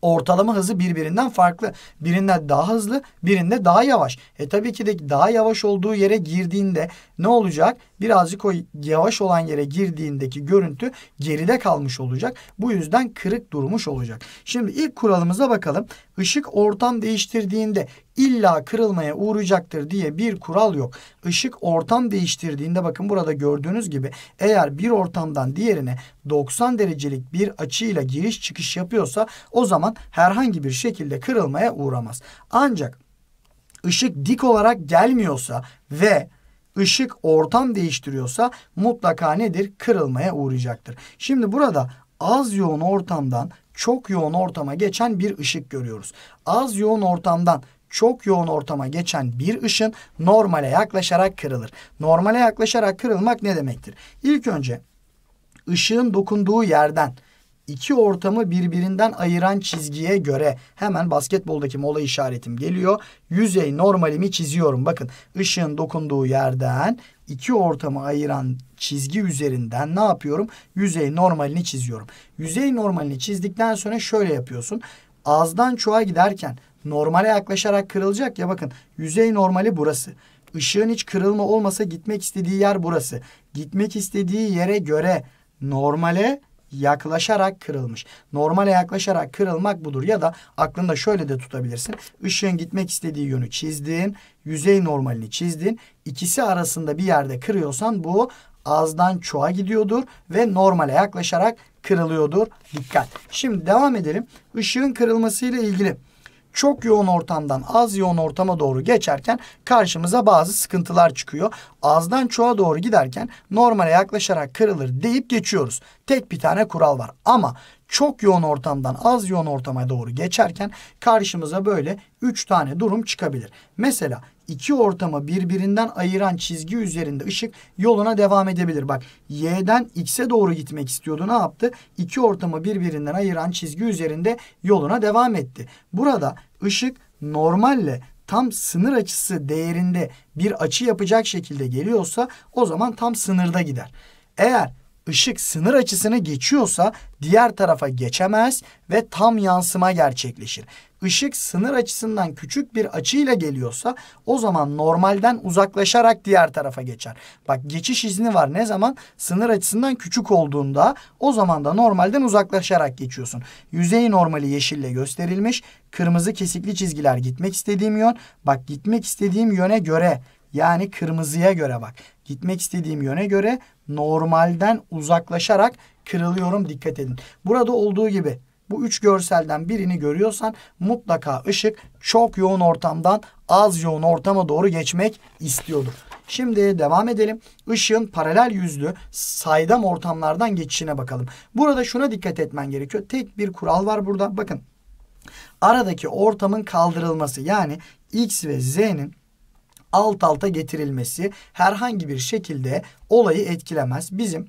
ortalama hızı birbirinden farklı. Birinde daha hızlı, birinde daha yavaş. E tabii ki de daha yavaş olduğu yere girdiğinde ne olacak? Birazcık o yavaş olan yere girdiğindeki görüntü geride kalmış olacak. Bu yüzden kırık durmuş olacak. Şimdi ilk kuralımıza bakalım. Işık ortam değiştirdiğinde illa kırılmaya uğrayacaktır diye bir kural yok. Işık ortam değiştirdiğinde bakın burada gördüğünüz gibi eğer bir ortamdan diğerine 90 derecelik bir açıyla giriş çıkış yapıyorsa o zaman herhangi bir şekilde kırılmaya uğramaz. Ancak ışık dik olarak gelmiyorsa ve ışık ortam değiştiriyorsa mutlaka nedir? Kırılmaya uğrayacaktır. Şimdi burada az yoğun ortamdan çok yoğun ortama geçen bir ışık görüyoruz. Az yoğun ortamdan çok yoğun ortama geçen bir ışın normale yaklaşarak kırılır. Normale yaklaşarak kırılmak ne demektir? İlk önce ışığın dokunduğu yerden iki ortamı birbirinden ayıran çizgiye göre hemen basketboldaki mola işaretim geliyor. Yüzey normalimi çiziyorum. Bakın ışığın dokunduğu yerden iki ortamı ayıran çizgi üzerinden ne yapıyorum? Yüzey normalini çiziyorum. Yüzey normalini çizdikten sonra şöyle yapıyorsun. Ağızdan çuğa giderken normale yaklaşarak kırılacak ya bakın. Yüzey normali burası. Işığın hiç kırılma olmasa gitmek istediği yer burası. Gitmek istediği yere göre normale yaklaşarak kırılmış. Normale yaklaşarak kırılmak budur. Ya da aklında şöyle de tutabilirsin. Işığın gitmek istediği yönü çizdin. Yüzey normalini çizdin. İkisi arasında bir yerde kırıyorsan bu ağızdan çuha gidiyordur ve normale yaklaşarak kırılıyordur. Dikkat. Şimdi devam edelim. Işığın kırılmasıyla ilgili çok yoğun ortamdan az yoğun ortama doğru geçerken karşımıza bazı sıkıntılar çıkıyor. Azdan çoğa doğru giderken normale yaklaşarak kırılır deyip geçiyoruz. Tek bir tane kural var ama çok yoğun ortamdan az yoğun ortama doğru geçerken karşımıza böyle 3 tane durum çıkabilir. Mesela iki ortamı birbirinden ayıran çizgi üzerinde ışık yoluna devam edebilir. Bak Y'den X'e doğru gitmek istiyordu ne yaptı? İki ortamı birbirinden ayıran çizgi üzerinde yoluna devam etti. Burada ışık normalle tam sınır açısı değerinde bir açı yapacak şekilde geliyorsa o zaman tam sınırda gider. Eğer ışık sınır açısını geçiyorsa diğer tarafa geçemez ve tam yansıma gerçekleşir. Işık sınır açısından küçük bir açıyla geliyorsa o zaman normalden uzaklaşarak diğer tarafa geçer. Bak geçiş izni var ne zaman? Sınır açısından küçük olduğunda o zaman da normalden uzaklaşarak geçiyorsun. Yüzey normali yeşille gösterilmiş. Kırmızı kesikli çizgiler gitmek istediğim yön. Bak gitmek istediğim yöne göre yani kırmızıya göre bak. Gitmek istediğim yöne göre normalden uzaklaşarak kırılıyorum dikkat edin. Burada olduğu gibi bu üç görselden birini görüyorsan mutlaka ışık çok yoğun ortamdan az yoğun ortama doğru geçmek istiyordur. Şimdi devam edelim. Işığın paralel yüzlü saydam ortamlardan geçişine bakalım. Burada şuna dikkat etmen gerekiyor. Tek bir kural var burada. Bakın aradaki ortamın kaldırılması yani X ve Z'nin alt alta getirilmesi herhangi bir şekilde olayı etkilemez. Bizim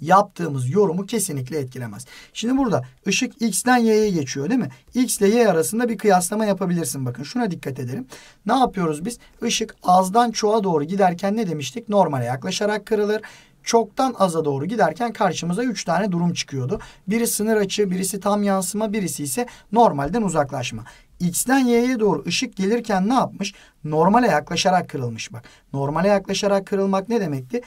yaptığımız yorumu kesinlikle etkilemez. Şimdi burada ışık x'den y'ye geçiyor değil mi? x ile y arasında bir kıyaslama yapabilirsin. Bakın şuna dikkat edelim. Ne yapıyoruz biz? Işık azdan çoğa doğru giderken ne demiştik? Normale yaklaşarak kırılır çoktan aza doğru giderken karşımıza 3 tane durum çıkıyordu. Biri sınır açı, birisi tam yansıma, birisi ise normalden uzaklaşma. X'den Y'ye doğru ışık gelirken ne yapmış? Normale yaklaşarak kırılmış bak. Normale yaklaşarak kırılmak ne demekti?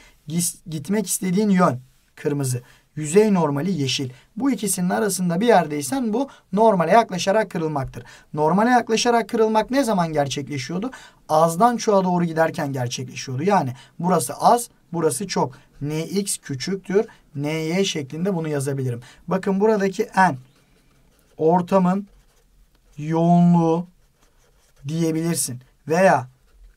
Gitmek istediğin yön kırmızı. Yüzey normali yeşil. Bu ikisinin arasında bir yerdeysen bu normale yaklaşarak kırılmaktır. Normale yaklaşarak kırılmak ne zaman gerçekleşiyordu? Azdan çoğa doğru giderken gerçekleşiyordu. Yani burası az, burası çok. Nx küçüktür, ny şeklinde bunu yazabilirim. Bakın buradaki n ortamın yoğunluğu diyebilirsin. Veya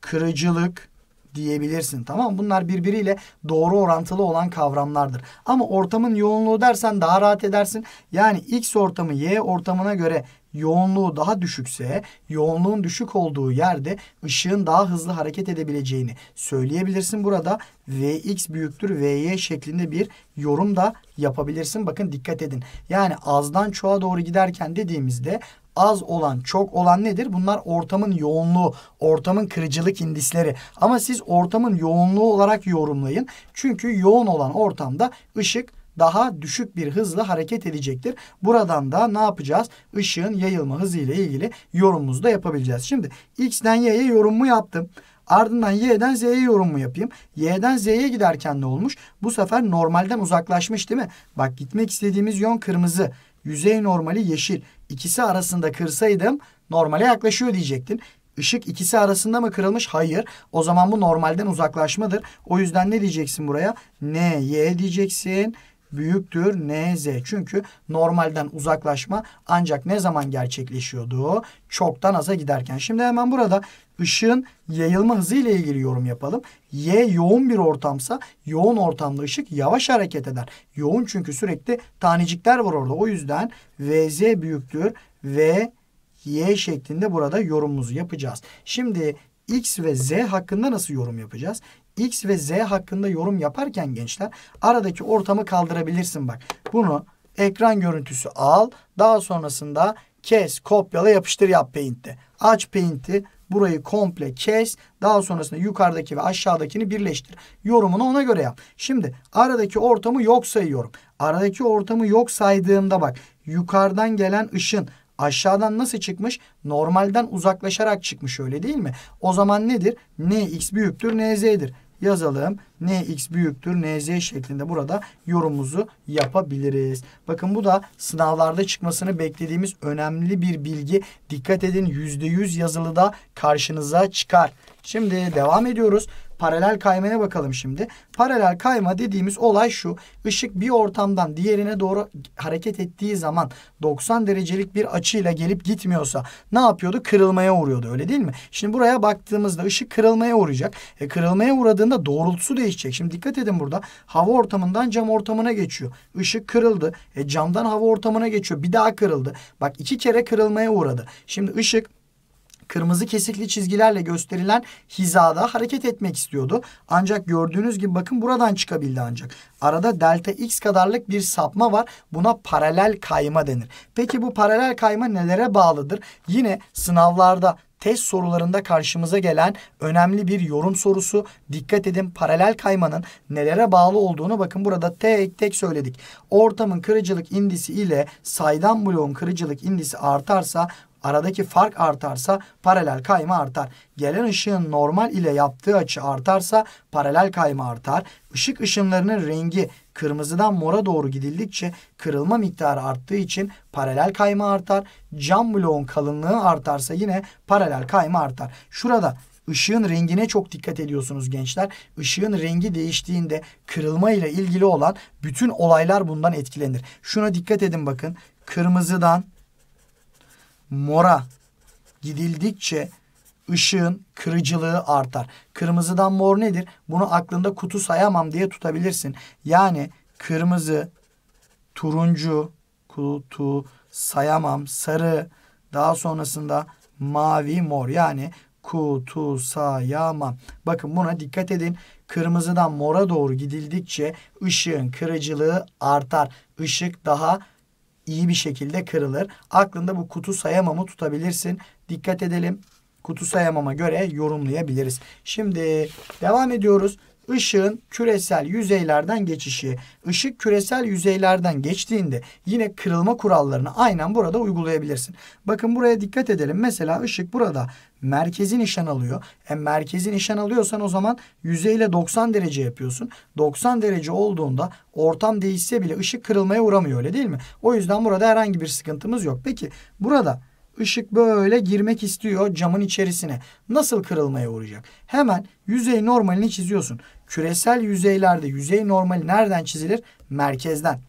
kırıcılık diyebilirsin. Tamam Bunlar birbiriyle doğru orantılı olan kavramlardır. Ama ortamın yoğunluğu dersen daha rahat edersin. Yani X ortamı Y ortamına göre yoğunluğu daha düşükse yoğunluğun düşük olduğu yerde ışığın daha hızlı hareket edebileceğini söyleyebilirsin. Burada Vx büyüktür Vy şeklinde bir yorum da yapabilirsin. Bakın dikkat edin. Yani azdan çoğa doğru giderken dediğimizde az olan, çok olan nedir? Bunlar ortamın yoğunluğu, ortamın kırıcılık indisleri. Ama siz ortamın yoğunluğu olarak yorumlayın. Çünkü yoğun olan ortamda ışık daha düşük bir hızla hareket edecektir. Buradan da ne yapacağız? Işığın yayılma hızı ile ilgili yorumumuzu da yapabileceğiz. Şimdi X'den Y'ye yorumumu yaptım. Ardından Y'den Z'ye yorumu yapayım. Y'den Z'ye giderken ne olmuş? Bu sefer normalden uzaklaşmış değil mi? Bak gitmek istediğimiz yön kırmızı. Yüzey normali yeşil ikisi arasında kırsaydım normale yaklaşıyor diyecektin. Işık ikisi arasında mı kırılmış? Hayır. O zaman bu normalden uzaklaşmadır. O yüzden ne diyeceksin buraya? N, Y diyeceksin büyüktür nz. Çünkü normalden uzaklaşma ancak ne zaman gerçekleşiyordu? Çoktan aza giderken. Şimdi hemen burada ışığın yayılma hızı ile ilgili yorum yapalım. Y yoğun bir ortamsa yoğun ortamda ışık yavaş hareket eder. Yoğun çünkü sürekli tanecikler var orada. O yüzden vz büyüktür ve y şeklinde burada yorumumuzu yapacağız. Şimdi X ve Z hakkında nasıl yorum yapacağız? X ve Z hakkında yorum yaparken gençler aradaki ortamı kaldırabilirsin bak. Bunu ekran görüntüsü al. Daha sonrasında kes, kopyala, yapıştır yap Paint'te. Aç Paint'i, burayı komple kes. Daha sonrasında yukarıdaki ve aşağıdakini birleştir. Yorumunu ona göre yap. Şimdi aradaki ortamı yok sayıyorum. Aradaki ortamı yok saydığımda bak yukarıdan gelen ışın aşağıdan nasıl çıkmış? Normalden uzaklaşarak çıkmış öyle değil mi? O zaman nedir? X büyüktür Z'dir yazalım. Nx büyüktür Nz şeklinde burada yorumumuzu yapabiliriz. Bakın bu da sınavlarda çıkmasını beklediğimiz önemli bir bilgi. Dikkat edin %100 yazılıda karşınıza çıkar. Şimdi devam ediyoruz. Paralel kaymaya bakalım şimdi. Paralel kayma dediğimiz olay şu. Işık bir ortamdan diğerine doğru hareket ettiği zaman 90 derecelik bir açıyla gelip gitmiyorsa ne yapıyordu? Kırılmaya uğruyordu öyle değil mi? Şimdi buraya baktığımızda ışık kırılmaya uğrayacak. E, kırılmaya uğradığında doğrultusu değişecek. Şimdi dikkat edin burada. Hava ortamından cam ortamına geçiyor. Işık kırıldı. E, camdan hava ortamına geçiyor. Bir daha kırıldı. Bak iki kere kırılmaya uğradı. Şimdi ışık kırmızı kesikli çizgilerle gösterilen hizada hareket etmek istiyordu. Ancak gördüğünüz gibi bakın buradan çıkabildi ancak. Arada delta x kadarlık bir sapma var. Buna paralel kayma denir. Peki bu paralel kayma nelere bağlıdır? Yine sınavlarda test sorularında karşımıza gelen önemli bir yorum sorusu. Dikkat edin paralel kaymanın nelere bağlı olduğunu bakın burada tek tek söyledik. Ortamın kırıcılık indisi ile saydam bloğun kırıcılık indisi artarsa Aradaki fark artarsa paralel kayma artar. Gelen ışığın normal ile yaptığı açı artarsa paralel kayma artar. Işık ışınlarının rengi kırmızıdan mora doğru gidildikçe kırılma miktarı arttığı için paralel kayma artar. Cam bloğun kalınlığı artarsa yine paralel kayma artar. Şurada ışığın rengine çok dikkat ediyorsunuz gençler. Işığın rengi değiştiğinde kırılma ile ilgili olan bütün olaylar bundan etkilenir. Şuna dikkat edin bakın. Kırmızıdan mora gidildikçe ışığın kırıcılığı artar. Kırmızıdan mor nedir? Bunu aklında kutu sayamam diye tutabilirsin. Yani kırmızı, turuncu, kutu sayamam, sarı, daha sonrasında mavi, mor. Yani kutu sayamam. Bakın buna dikkat edin. Kırmızıdan mora doğru gidildikçe ışığın kırıcılığı artar. Işık daha iyi bir şekilde kırılır. Aklında bu kutu sayamamı tutabilirsin. Dikkat edelim. Kutu sayamama göre yorumlayabiliriz. Şimdi devam ediyoruz. Işığın küresel yüzeylerden geçişi. Işık küresel yüzeylerden geçtiğinde yine kırılma kurallarını aynen burada uygulayabilirsin. Bakın buraya dikkat edelim. Mesela ışık burada merkezi nişan alıyor. E merkezi nişan alıyorsan o zaman yüzeyle 90 derece yapıyorsun. 90 derece olduğunda ortam değişse bile ışık kırılmaya uğramıyor öyle değil mi? O yüzden burada herhangi bir sıkıntımız yok. Peki burada ışık böyle girmek istiyor camın içerisine. Nasıl kırılmaya uğrayacak? Hemen yüzey normalini çiziyorsun. Küresel yüzeylerde yüzey normali nereden çizilir? Merkezden.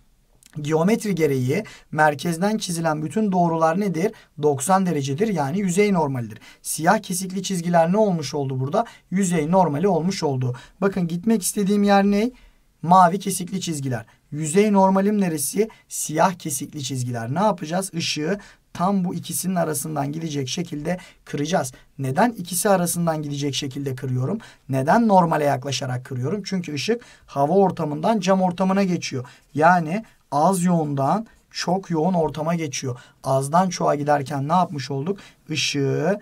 Geometri gereği merkezden çizilen bütün doğrular nedir? 90 derecedir yani yüzey normalidir. Siyah kesikli çizgiler ne olmuş oldu burada? Yüzey normali olmuş oldu. Bakın gitmek istediğim yer ne? Mavi kesikli çizgiler. Yüzey normalim neresi? Siyah kesikli çizgiler. Ne yapacağız? Işığı tam bu ikisinin arasından gidecek şekilde kıracağız. Neden ikisi arasından gidecek şekilde kırıyorum? Neden normale yaklaşarak kırıyorum? Çünkü ışık hava ortamından cam ortamına geçiyor. Yani az yoğundan çok yoğun ortama geçiyor. Azdan çoğa giderken ne yapmış olduk? Işığı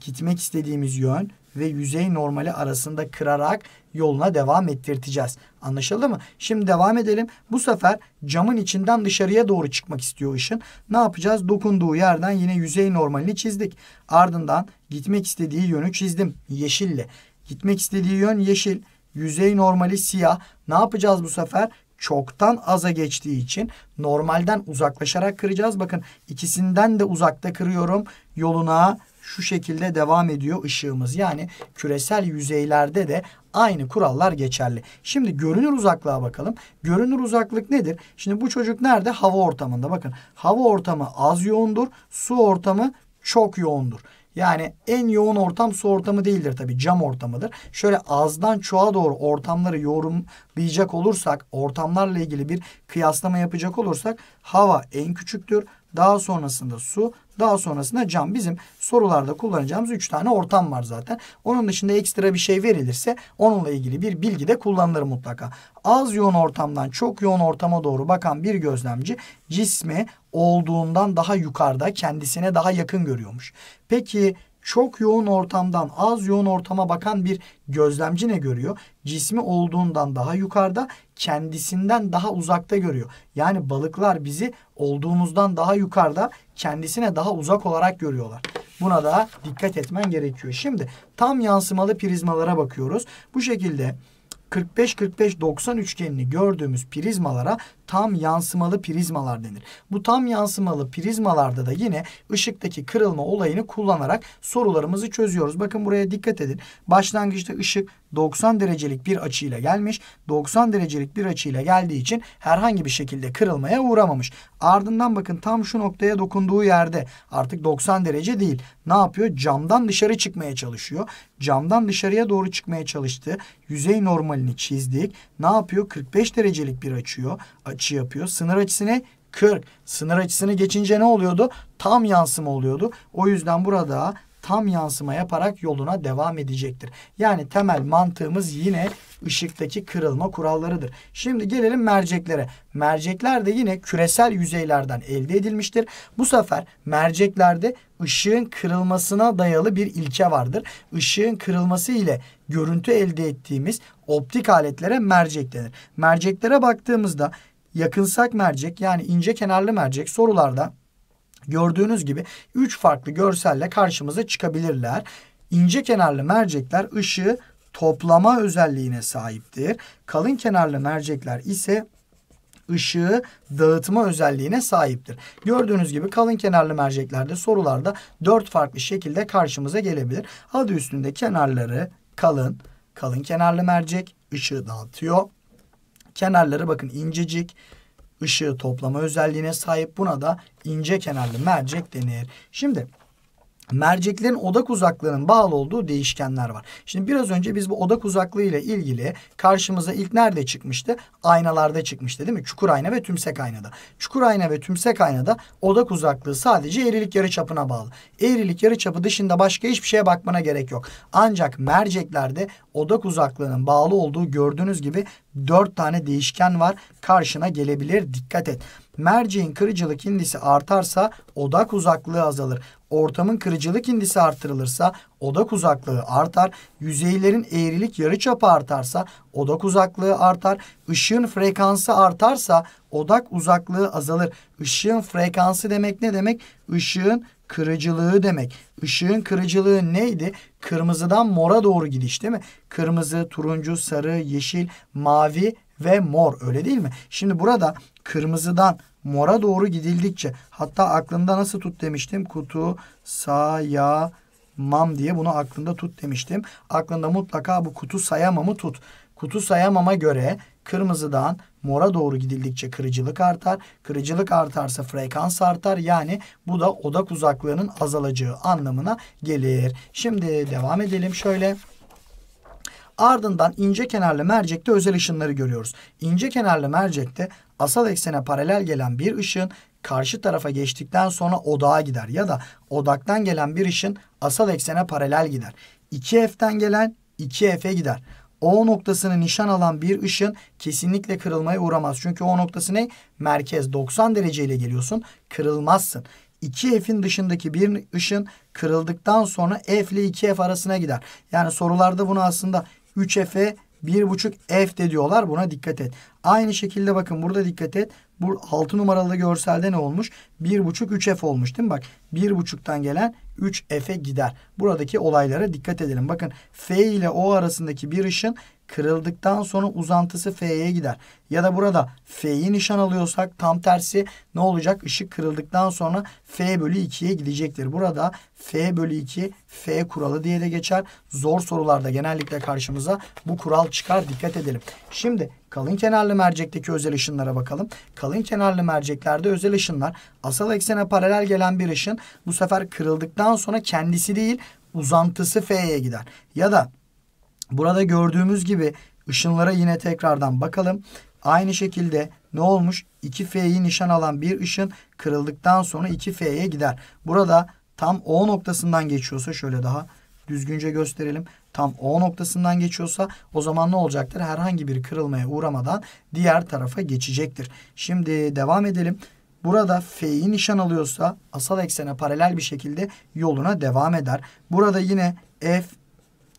gitmek istediğimiz yön ve yüzey normali arasında kırarak yoluna devam ettirteceğiz. Anlaşıldı mı? Şimdi devam edelim. Bu sefer camın içinden dışarıya doğru çıkmak istiyor ışın. Ne yapacağız? Dokunduğu yerden yine yüzey normalini çizdik. Ardından gitmek istediği yönü çizdim. Yeşille. Gitmek istediği yön yeşil. Yüzey normali siyah. Ne yapacağız bu sefer? çoktan aza geçtiği için normalden uzaklaşarak kıracağız. Bakın ikisinden de uzakta kırıyorum. Yoluna şu şekilde devam ediyor ışığımız. Yani küresel yüzeylerde de aynı kurallar geçerli. Şimdi görünür uzaklığa bakalım. Görünür uzaklık nedir? Şimdi bu çocuk nerede? Hava ortamında. Bakın hava ortamı az yoğundur. Su ortamı çok yoğundur. Yani en yoğun ortam su ortamı değildir tabii cam ortamıdır. Şöyle azdan çoğa doğru ortamları yorumlayacak olursak ortamlarla ilgili bir kıyaslama yapacak olursak hava en küçüktür daha sonrasında su, daha sonrasında cam. Bizim sorularda kullanacağımız 3 tane ortam var zaten. Onun dışında ekstra bir şey verilirse onunla ilgili bir bilgi de kullanılır mutlaka. Az yoğun ortamdan çok yoğun ortama doğru bakan bir gözlemci cismi olduğundan daha yukarıda kendisine daha yakın görüyormuş. Peki çok yoğun ortamdan az yoğun ortama bakan bir gözlemci ne görüyor? Cismi olduğundan daha yukarıda, kendisinden daha uzakta görüyor. Yani balıklar bizi olduğumuzdan daha yukarıda, kendisine daha uzak olarak görüyorlar. Buna da dikkat etmen gerekiyor. Şimdi tam yansımalı prizmalara bakıyoruz. Bu şekilde 45-45-90 üçgenini gördüğümüz prizmalara tam yansımalı prizmalar denir. Bu tam yansımalı prizmalarda da yine ışıktaki kırılma olayını kullanarak sorularımızı çözüyoruz. Bakın buraya dikkat edin. Başlangıçta ışık 90 derecelik bir açıyla gelmiş. 90 derecelik bir açıyla geldiği için herhangi bir şekilde kırılmaya uğramamış. Ardından bakın tam şu noktaya dokunduğu yerde artık 90 derece değil. Ne yapıyor? Camdan dışarı çıkmaya çalışıyor. Camdan dışarıya doğru çıkmaya çalıştı. Yüzey normalini çizdik. Ne yapıyor? 45 derecelik bir açıyor açı yapıyor. Sınır açısı 40. Sınır açısını geçince ne oluyordu? Tam yansıma oluyordu. O yüzden burada tam yansıma yaparak yoluna devam edecektir. Yani temel mantığımız yine ışıktaki kırılma kurallarıdır. Şimdi gelelim merceklere. Mercekler de yine küresel yüzeylerden elde edilmiştir. Bu sefer merceklerde ışığın kırılmasına dayalı bir ilke vardır. Işığın kırılması ile görüntü elde ettiğimiz optik aletlere mercek denir. Merceklere baktığımızda yakınsak mercek yani ince kenarlı mercek sorularda gördüğünüz gibi 3 farklı görselle karşımıza çıkabilirler. İnce kenarlı mercekler ışığı toplama özelliğine sahiptir. Kalın kenarlı mercekler ise ışığı dağıtma özelliğine sahiptir. Gördüğünüz gibi kalın kenarlı merceklerde sorularda dört farklı şekilde karşımıza gelebilir. Adı üstünde kenarları kalın, kalın kenarlı mercek ışığı dağıtıyor. Kenarları bakın incecik ışığı toplama özelliğine sahip. Buna da ince kenarlı mercek denir. Şimdi merceklerin odak uzaklığının bağlı olduğu değişkenler var. Şimdi biraz önce biz bu odak uzaklığı ile ilgili karşımıza ilk nerede çıkmıştı? Aynalarda çıkmıştı değil mi? Çukur ayna ve tümsek aynada. Çukur ayna ve tümsek aynada odak uzaklığı sadece eğrilik yarı çapına bağlı. Eğrilik yarı çapı dışında başka hiçbir şeye bakmana gerek yok. Ancak merceklerde odak uzaklığının bağlı olduğu gördüğünüz gibi dört tane değişken var. Karşına gelebilir. Dikkat et. Merceğin kırıcılık indisi artarsa odak uzaklığı azalır ortamın kırıcılık indisi artırılırsa odak uzaklığı artar, yüzeylerin eğrilik yarıçapı artarsa odak uzaklığı artar, ışığın frekansı artarsa odak uzaklığı azalır. Işığın frekansı demek ne demek? Işığın kırıcılığı demek. Işığın kırıcılığı neydi? Kırmızıdan mora doğru gidiş değil mi? Kırmızı, turuncu, sarı, yeşil, mavi ve mor öyle değil mi? Şimdi burada kırmızıdan mora doğru gidildikçe hatta aklında nasıl tut demiştim kutu saya mam diye bunu aklında tut demiştim. Aklında mutlaka bu kutu sayamamı tut. Kutu sayamama göre kırmızıdan mora doğru gidildikçe kırıcılık artar. Kırıcılık artarsa frekans artar. Yani bu da odak uzaklığının azalacağı anlamına gelir. Şimdi devam edelim şöyle. Ardından ince kenarlı mercekte özel ışınları görüyoruz. İnce kenarlı mercekte asal eksene paralel gelen bir ışın karşı tarafa geçtikten sonra odağa gider ya da odaktan gelen bir ışın asal eksene paralel gider. 2F'den gelen 2F'e gider. O noktasını nişan alan bir ışın kesinlikle kırılmaya uğramaz. Çünkü O noktası ne? Merkez 90 dereceyle geliyorsun. Kırılmazsın. 2F'in dışındaki bir ışın kırıldıktan sonra F ile 2F arasına gider. Yani sorularda bunu aslında 3F'e 1.5 F de diyorlar. Buna dikkat et. Aynı şekilde bakın burada dikkat et. Bu 6 numaralı görselde ne olmuş? 1.5 3F olmuş değil mi? Bak 1.5'tan gelen 3F'e gider. Buradaki olaylara dikkat edelim. Bakın F ile O arasındaki bir ışın kırıldıktan sonra uzantısı F'ye gider. Ya da burada F'yi nişan alıyorsak tam tersi ne olacak? Işık kırıldıktan sonra F bölü 2'ye gidecektir. Burada F bölü 2 F kuralı diye de geçer. Zor sorularda genellikle karşımıza bu kural çıkar. Dikkat edelim. Şimdi kalın kenarlı mercekteki özel ışınlara bakalım. Kalın kenarlı merceklerde özel ışınlar asal eksene paralel gelen bir ışın bu sefer kırıldıktan sonra kendisi değil uzantısı F'ye gider. Ya da Burada gördüğümüz gibi ışınlara yine tekrardan bakalım. Aynı şekilde ne olmuş? 2F'yi nişan alan bir ışın kırıldıktan sonra 2F'ye gider. Burada tam O noktasından geçiyorsa şöyle daha düzgünce gösterelim. Tam O noktasından geçiyorsa o zaman ne olacaktır? Herhangi bir kırılmaya uğramadan diğer tarafa geçecektir. Şimdi devam edelim. Burada F'yi nişan alıyorsa asal eksene paralel bir şekilde yoluna devam eder. Burada yine F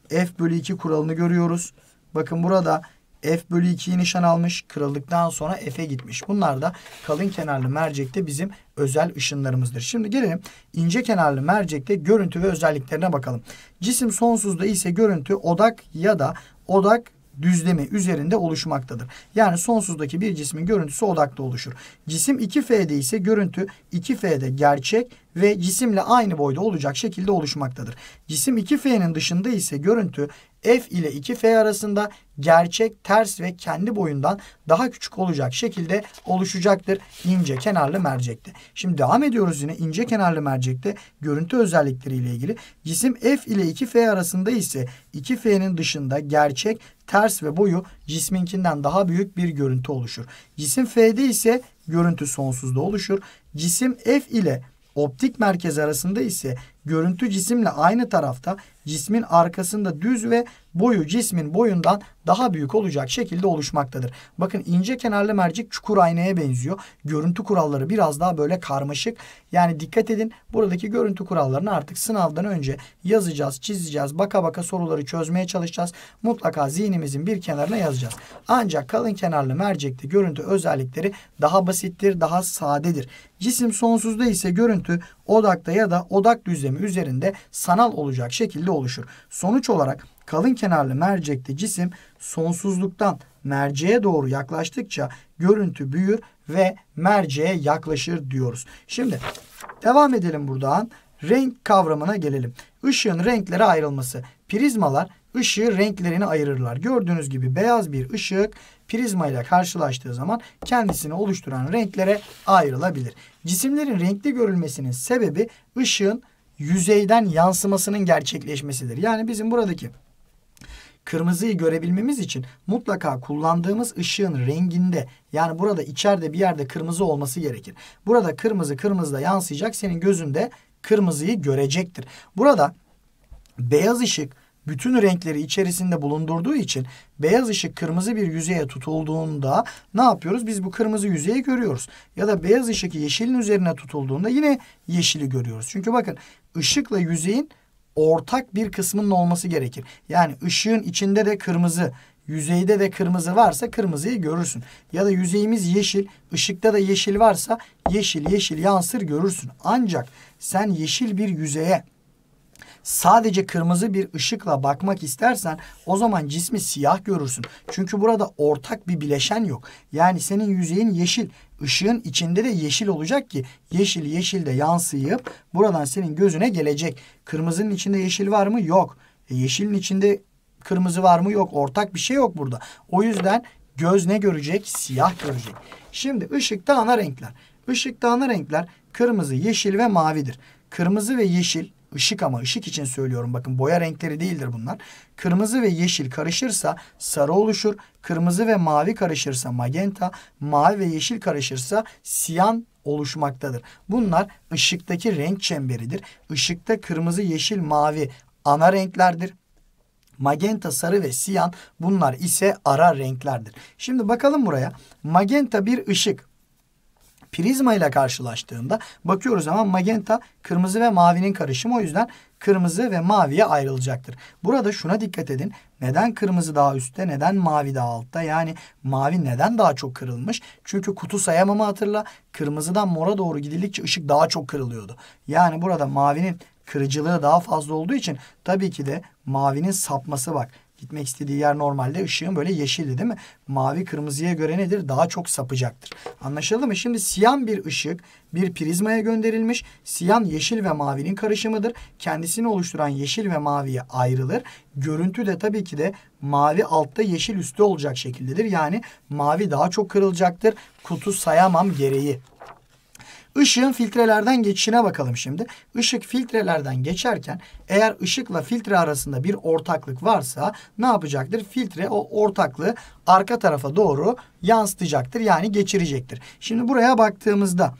f bölü 2 kuralını görüyoruz. Bakın burada f bölü 2'yi nişan almış. Kırıldıktan sonra f'e gitmiş. Bunlar da kalın kenarlı mercekte bizim özel ışınlarımızdır. Şimdi gelelim ince kenarlı mercekte görüntü ve özelliklerine bakalım. Cisim sonsuzda ise görüntü odak ya da odak düzlemi üzerinde oluşmaktadır. Yani sonsuzdaki bir cismin görüntüsü odakta oluşur. Cisim 2F'de ise görüntü 2F'de gerçek ve cisimle aynı boyda olacak şekilde oluşmaktadır. Cisim 2F'nin dışında ise görüntü F ile 2F arasında gerçek ters ve kendi boyundan daha küçük olacak şekilde oluşacaktır ince kenarlı mercekte. Şimdi devam ediyoruz yine ince kenarlı mercekte görüntü özellikleriyle ilgili. Cisim F ile 2F arasında ise 2F'nin dışında gerçek ters ve boyu cisminkinden daha büyük bir görüntü oluşur. Cisim F'de ise görüntü sonsuzda oluşur. Cisim F ile Optik merkez arasında ise görüntü cisimle aynı tarafta cismin arkasında düz ve boyu cismin boyundan daha büyük olacak şekilde oluşmaktadır. Bakın ince kenarlı mercek çukur aynaya benziyor. Görüntü kuralları biraz daha böyle karmaşık. Yani dikkat edin buradaki görüntü kurallarını artık sınavdan önce yazacağız, çizeceğiz, baka baka soruları çözmeye çalışacağız. Mutlaka zihnimizin bir kenarına yazacağız. Ancak kalın kenarlı mercekte görüntü özellikleri daha basittir, daha sadedir. Cisim sonsuzda ise görüntü odakta ya da odak düzlemi üzerinde sanal olacak şekilde oluşur. Sonuç olarak Kalın kenarlı mercekte cisim sonsuzluktan merceğe doğru yaklaştıkça görüntü büyür ve merceğe yaklaşır diyoruz. Şimdi devam edelim buradan. Renk kavramına gelelim. Işığın renklere ayrılması. Prizmalar ışığı renklerine ayırırlar. Gördüğünüz gibi beyaz bir ışık prizma ile karşılaştığı zaman kendisini oluşturan renklere ayrılabilir. Cisimlerin renkli görülmesinin sebebi ışığın yüzeyden yansımasının gerçekleşmesidir. Yani bizim buradaki kırmızıyı görebilmemiz için mutlaka kullandığımız ışığın renginde yani burada içeride bir yerde kırmızı olması gerekir. Burada kırmızı kırmızıda yansıyacak senin gözünde kırmızıyı görecektir. Burada beyaz ışık bütün renkleri içerisinde bulundurduğu için beyaz ışık kırmızı bir yüzeye tutulduğunda ne yapıyoruz? Biz bu kırmızı yüzeyi görüyoruz. Ya da beyaz ışık yeşilin üzerine tutulduğunda yine yeşili görüyoruz. Çünkü bakın ışıkla yüzeyin ortak bir kısmının olması gerekir. Yani ışığın içinde de kırmızı, yüzeyde de kırmızı varsa kırmızıyı görürsün. Ya da yüzeyimiz yeşil, ışıkta da yeşil varsa yeşil yeşil yansır görürsün. Ancak sen yeşil bir yüzeye sadece kırmızı bir ışıkla bakmak istersen o zaman cismi siyah görürsün. Çünkü burada ortak bir bileşen yok. Yani senin yüzeyin yeşil. Işığın içinde de yeşil olacak ki yeşil yeşil de yansıyıp buradan senin gözüne gelecek. Kırmızının içinde yeşil var mı? Yok. E yeşilin içinde kırmızı var mı? Yok. Ortak bir şey yok burada. O yüzden göz ne görecek? Siyah görecek. Şimdi ışıkta ana renkler. Işıkta ana renkler kırmızı, yeşil ve mavidir. Kırmızı ve yeşil Işık ama ışık için söylüyorum bakın boya renkleri değildir bunlar. Kırmızı ve yeşil karışırsa sarı oluşur. Kırmızı ve mavi karışırsa magenta. Mavi ve yeşil karışırsa siyan oluşmaktadır. Bunlar ışıktaki renk çemberidir. Işıkta kırmızı, yeşil, mavi ana renklerdir. Magenta, sarı ve siyan bunlar ise ara renklerdir. Şimdi bakalım buraya. Magenta bir ışık prizma ile karşılaştığında bakıyoruz ama magenta kırmızı ve mavinin karışımı o yüzden kırmızı ve maviye ayrılacaktır. Burada şuna dikkat edin. Neden kırmızı daha üstte, neden mavi daha altta? Yani mavi neden daha çok kırılmış? Çünkü kutu sayamamı hatırla. Kırmızıdan mora doğru gidildikçe ışık daha çok kırılıyordu. Yani burada mavinin kırıcılığı daha fazla olduğu için tabii ki de mavinin sapması bak Gitmek istediği yer normalde ışığın böyle yeşildi değil mi? Mavi kırmızıya göre nedir? Daha çok sapacaktır. Anlaşıldı mı? Şimdi siyan bir ışık bir prizmaya gönderilmiş. Siyan yeşil ve mavinin karışımıdır. Kendisini oluşturan yeşil ve maviye ayrılır. Görüntü de tabii ki de mavi altta yeşil üstte olacak şekildedir. Yani mavi daha çok kırılacaktır. Kutu sayamam gereği Işığın filtrelerden geçişine bakalım şimdi. Işık filtrelerden geçerken eğer ışıkla filtre arasında bir ortaklık varsa ne yapacaktır? Filtre o ortaklığı arka tarafa doğru yansıtacaktır. Yani geçirecektir. Şimdi buraya baktığımızda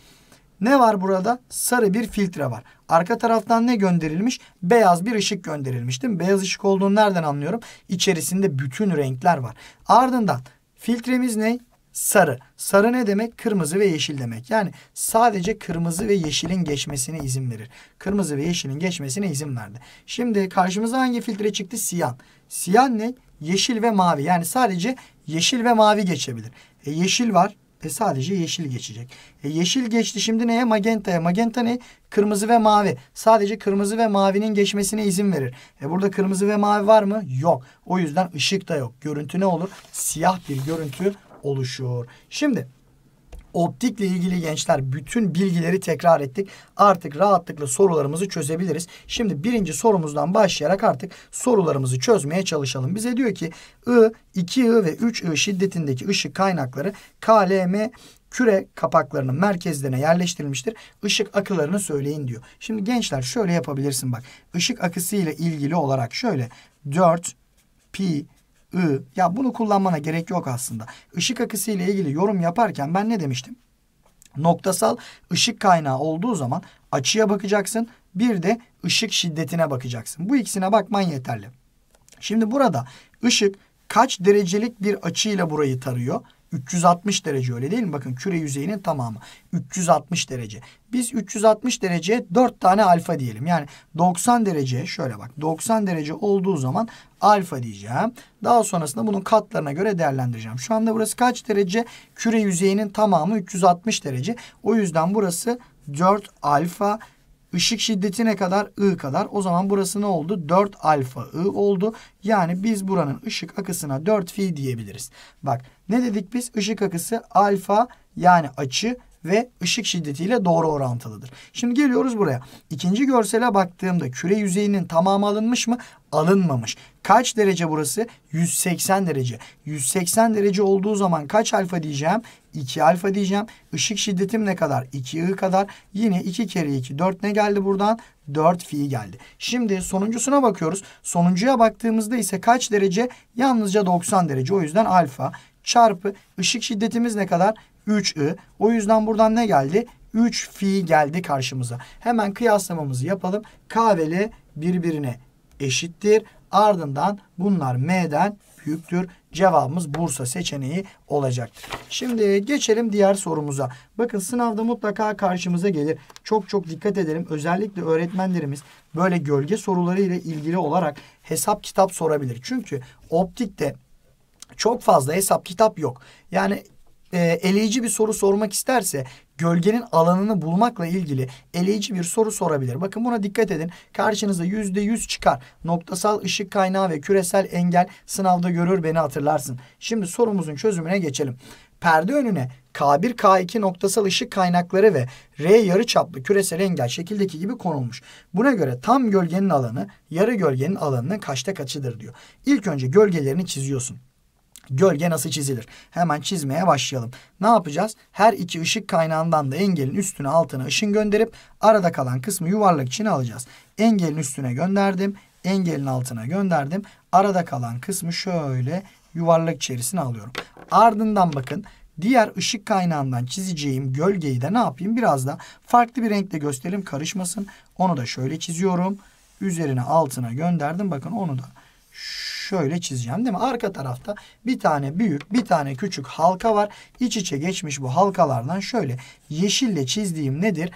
ne var burada? Sarı bir filtre var. Arka taraftan ne gönderilmiş? Beyaz bir ışık gönderilmiş değil mi? Beyaz ışık olduğunu nereden anlıyorum? İçerisinde bütün renkler var. Ardından filtremiz ne? sarı. Sarı ne demek? Kırmızı ve yeşil demek. Yani sadece kırmızı ve yeşilin geçmesine izin verir. Kırmızı ve yeşilin geçmesine izin verdi. Şimdi karşımıza hangi filtre çıktı? Siyan. Siyan ne? Yeşil ve mavi. Yani sadece yeşil ve mavi geçebilir. E, yeşil var. E sadece yeşil geçecek. E yeşil geçti şimdi neye? Magenta'ya. Magenta ne? Kırmızı ve mavi. Sadece kırmızı ve mavinin geçmesine izin verir. E burada kırmızı ve mavi var mı? Yok. O yüzden ışık da yok. Görüntü ne olur? Siyah bir görüntü oluşur. Şimdi optikle ilgili gençler bütün bilgileri tekrar ettik. Artık rahatlıkla sorularımızı çözebiliriz. Şimdi birinci sorumuzdan başlayarak artık sorularımızı çözmeye çalışalım. Bize diyor ki I, 2I ve 3I şiddetindeki ışık kaynakları KLM küre kapaklarının merkezlerine yerleştirilmiştir. Işık akılarını söyleyin diyor. Şimdi gençler şöyle yapabilirsin bak. Işık akısı ile ilgili olarak şöyle 4 pi ı. Ya bunu kullanmana gerek yok aslında. Işık akısı ile ilgili yorum yaparken ben ne demiştim? Noktasal ışık kaynağı olduğu zaman açıya bakacaksın. Bir de ışık şiddetine bakacaksın. Bu ikisine bakman yeterli. Şimdi burada ışık kaç derecelik bir açıyla burayı tarıyor? 360 derece öyle değil mi? Bakın küre yüzeyinin tamamı 360 derece. Biz 360 derece 4 tane alfa diyelim. Yani 90 derece şöyle bak 90 derece olduğu zaman alfa diyeceğim. Daha sonrasında bunun katlarına göre değerlendireceğim. Şu anda burası kaç derece? Küre yüzeyinin tamamı 360 derece. O yüzden burası 4 alfa Işık şiddeti ne kadar? I kadar. O zaman burası ne oldu? 4 alfa I oldu. Yani biz buranın ışık akısına 4 fi diyebiliriz. Bak ne dedik biz? Işık akısı alfa yani açı ve ışık şiddetiyle doğru orantılıdır. Şimdi geliyoruz buraya. İkinci görsele baktığımda küre yüzeyinin tamamı alınmış mı? Alınmamış. Kaç derece burası? 180 derece. 180 derece olduğu zaman kaç alfa diyeceğim? 2 alfa diyeceğim. Işık şiddetim ne kadar? 2 I kadar. Yine 2 kere 2 4 ne geldi buradan? 4 fi geldi. Şimdi sonuncusuna bakıyoruz. Sonuncuya baktığımızda ise kaç derece? Yalnızca 90 derece. O yüzden alfa çarpı ışık şiddetimiz ne kadar? 3I. O yüzden buradan ne geldi? 3 fi geldi karşımıza. Hemen kıyaslamamızı yapalım. K ve L birbirine eşittir. Ardından bunlar M'den büyüktür. Cevabımız Bursa seçeneği olacaktır. Şimdi geçelim diğer sorumuza. Bakın sınavda mutlaka karşımıza gelir. Çok çok dikkat edelim. Özellikle öğretmenlerimiz böyle gölge soruları ile ilgili olarak hesap kitap sorabilir. Çünkü optikte çok fazla hesap kitap yok. Yani e, eleyici bir soru sormak isterse gölgenin alanını bulmakla ilgili eleyici bir soru sorabilir. Bakın buna dikkat edin. Karşınıza yüzde yüz çıkar. Noktasal ışık kaynağı ve küresel engel sınavda görür beni hatırlarsın. Şimdi sorumuzun çözümüne geçelim. Perde önüne K1, K2 noktasal ışık kaynakları ve R yarı çaplı küresel engel şekildeki gibi konulmuş. Buna göre tam gölgenin alanı yarı gölgenin alanının kaçta kaçıdır diyor. İlk önce gölgelerini çiziyorsun. Gölge nasıl çizilir? Hemen çizmeye başlayalım. Ne yapacağız? Her iki ışık kaynağından da engelin üstüne altına ışın gönderip arada kalan kısmı yuvarlak içine alacağız. Engelin üstüne gönderdim. Engelin altına gönderdim. Arada kalan kısmı şöyle yuvarlak içerisine alıyorum. Ardından bakın diğer ışık kaynağından çizeceğim gölgeyi de ne yapayım? Biraz da farklı bir renkle gösterelim karışmasın. Onu da şöyle çiziyorum. Üzerine altına gönderdim. Bakın onu da şu şöyle çizeceğim değil mi? Arka tarafta bir tane büyük bir tane küçük halka var. İç içe geçmiş bu halkalardan şöyle yeşille çizdiğim nedir?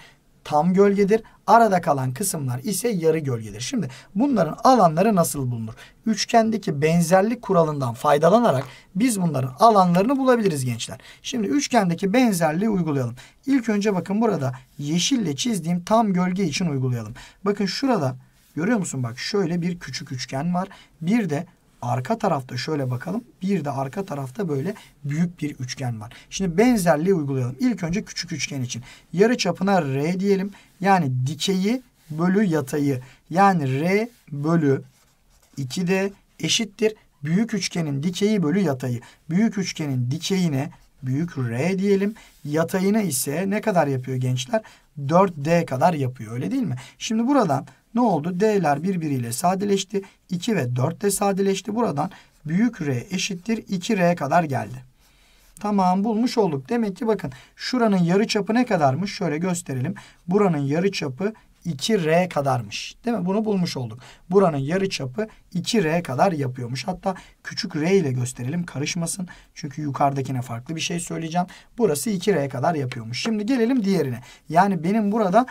Tam gölgedir. Arada kalan kısımlar ise yarı gölgedir. Şimdi bunların alanları nasıl bulunur? Üçgendeki benzerlik kuralından faydalanarak biz bunların alanlarını bulabiliriz gençler. Şimdi üçgendeki benzerliği uygulayalım. İlk önce bakın burada yeşille çizdiğim tam gölge için uygulayalım. Bakın şurada görüyor musun bak şöyle bir küçük üçgen var. Bir de Arka tarafta şöyle bakalım. Bir de arka tarafta böyle büyük bir üçgen var. Şimdi benzerliği uygulayalım. İlk önce küçük üçgen için. Yarı çapına R diyelim. Yani dikeyi bölü yatayı. Yani R bölü 2 de eşittir. Büyük üçgenin dikeyi bölü yatayı. Büyük üçgenin dikeyine büyük R diyelim. Yatayına ise ne kadar yapıyor gençler? 4D kadar yapıyor öyle değil mi? Şimdi buradan ne oldu? D'ler birbiriyle sadeleşti. 2 ve 4 de sadeleşti. Buradan büyük R eşittir 2R kadar geldi. Tamam bulmuş olduk. Demek ki bakın şuranın yarı çapı ne kadarmış? Şöyle gösterelim. Buranın yarı çapı 2R kadarmış. Değil mi? Bunu bulmuş olduk. Buranın yarı çapı 2R kadar yapıyormuş. Hatta küçük R ile gösterelim karışmasın. Çünkü yukarıdakine farklı bir şey söyleyeceğim. Burası 2R kadar yapıyormuş. Şimdi gelelim diğerine. Yani benim burada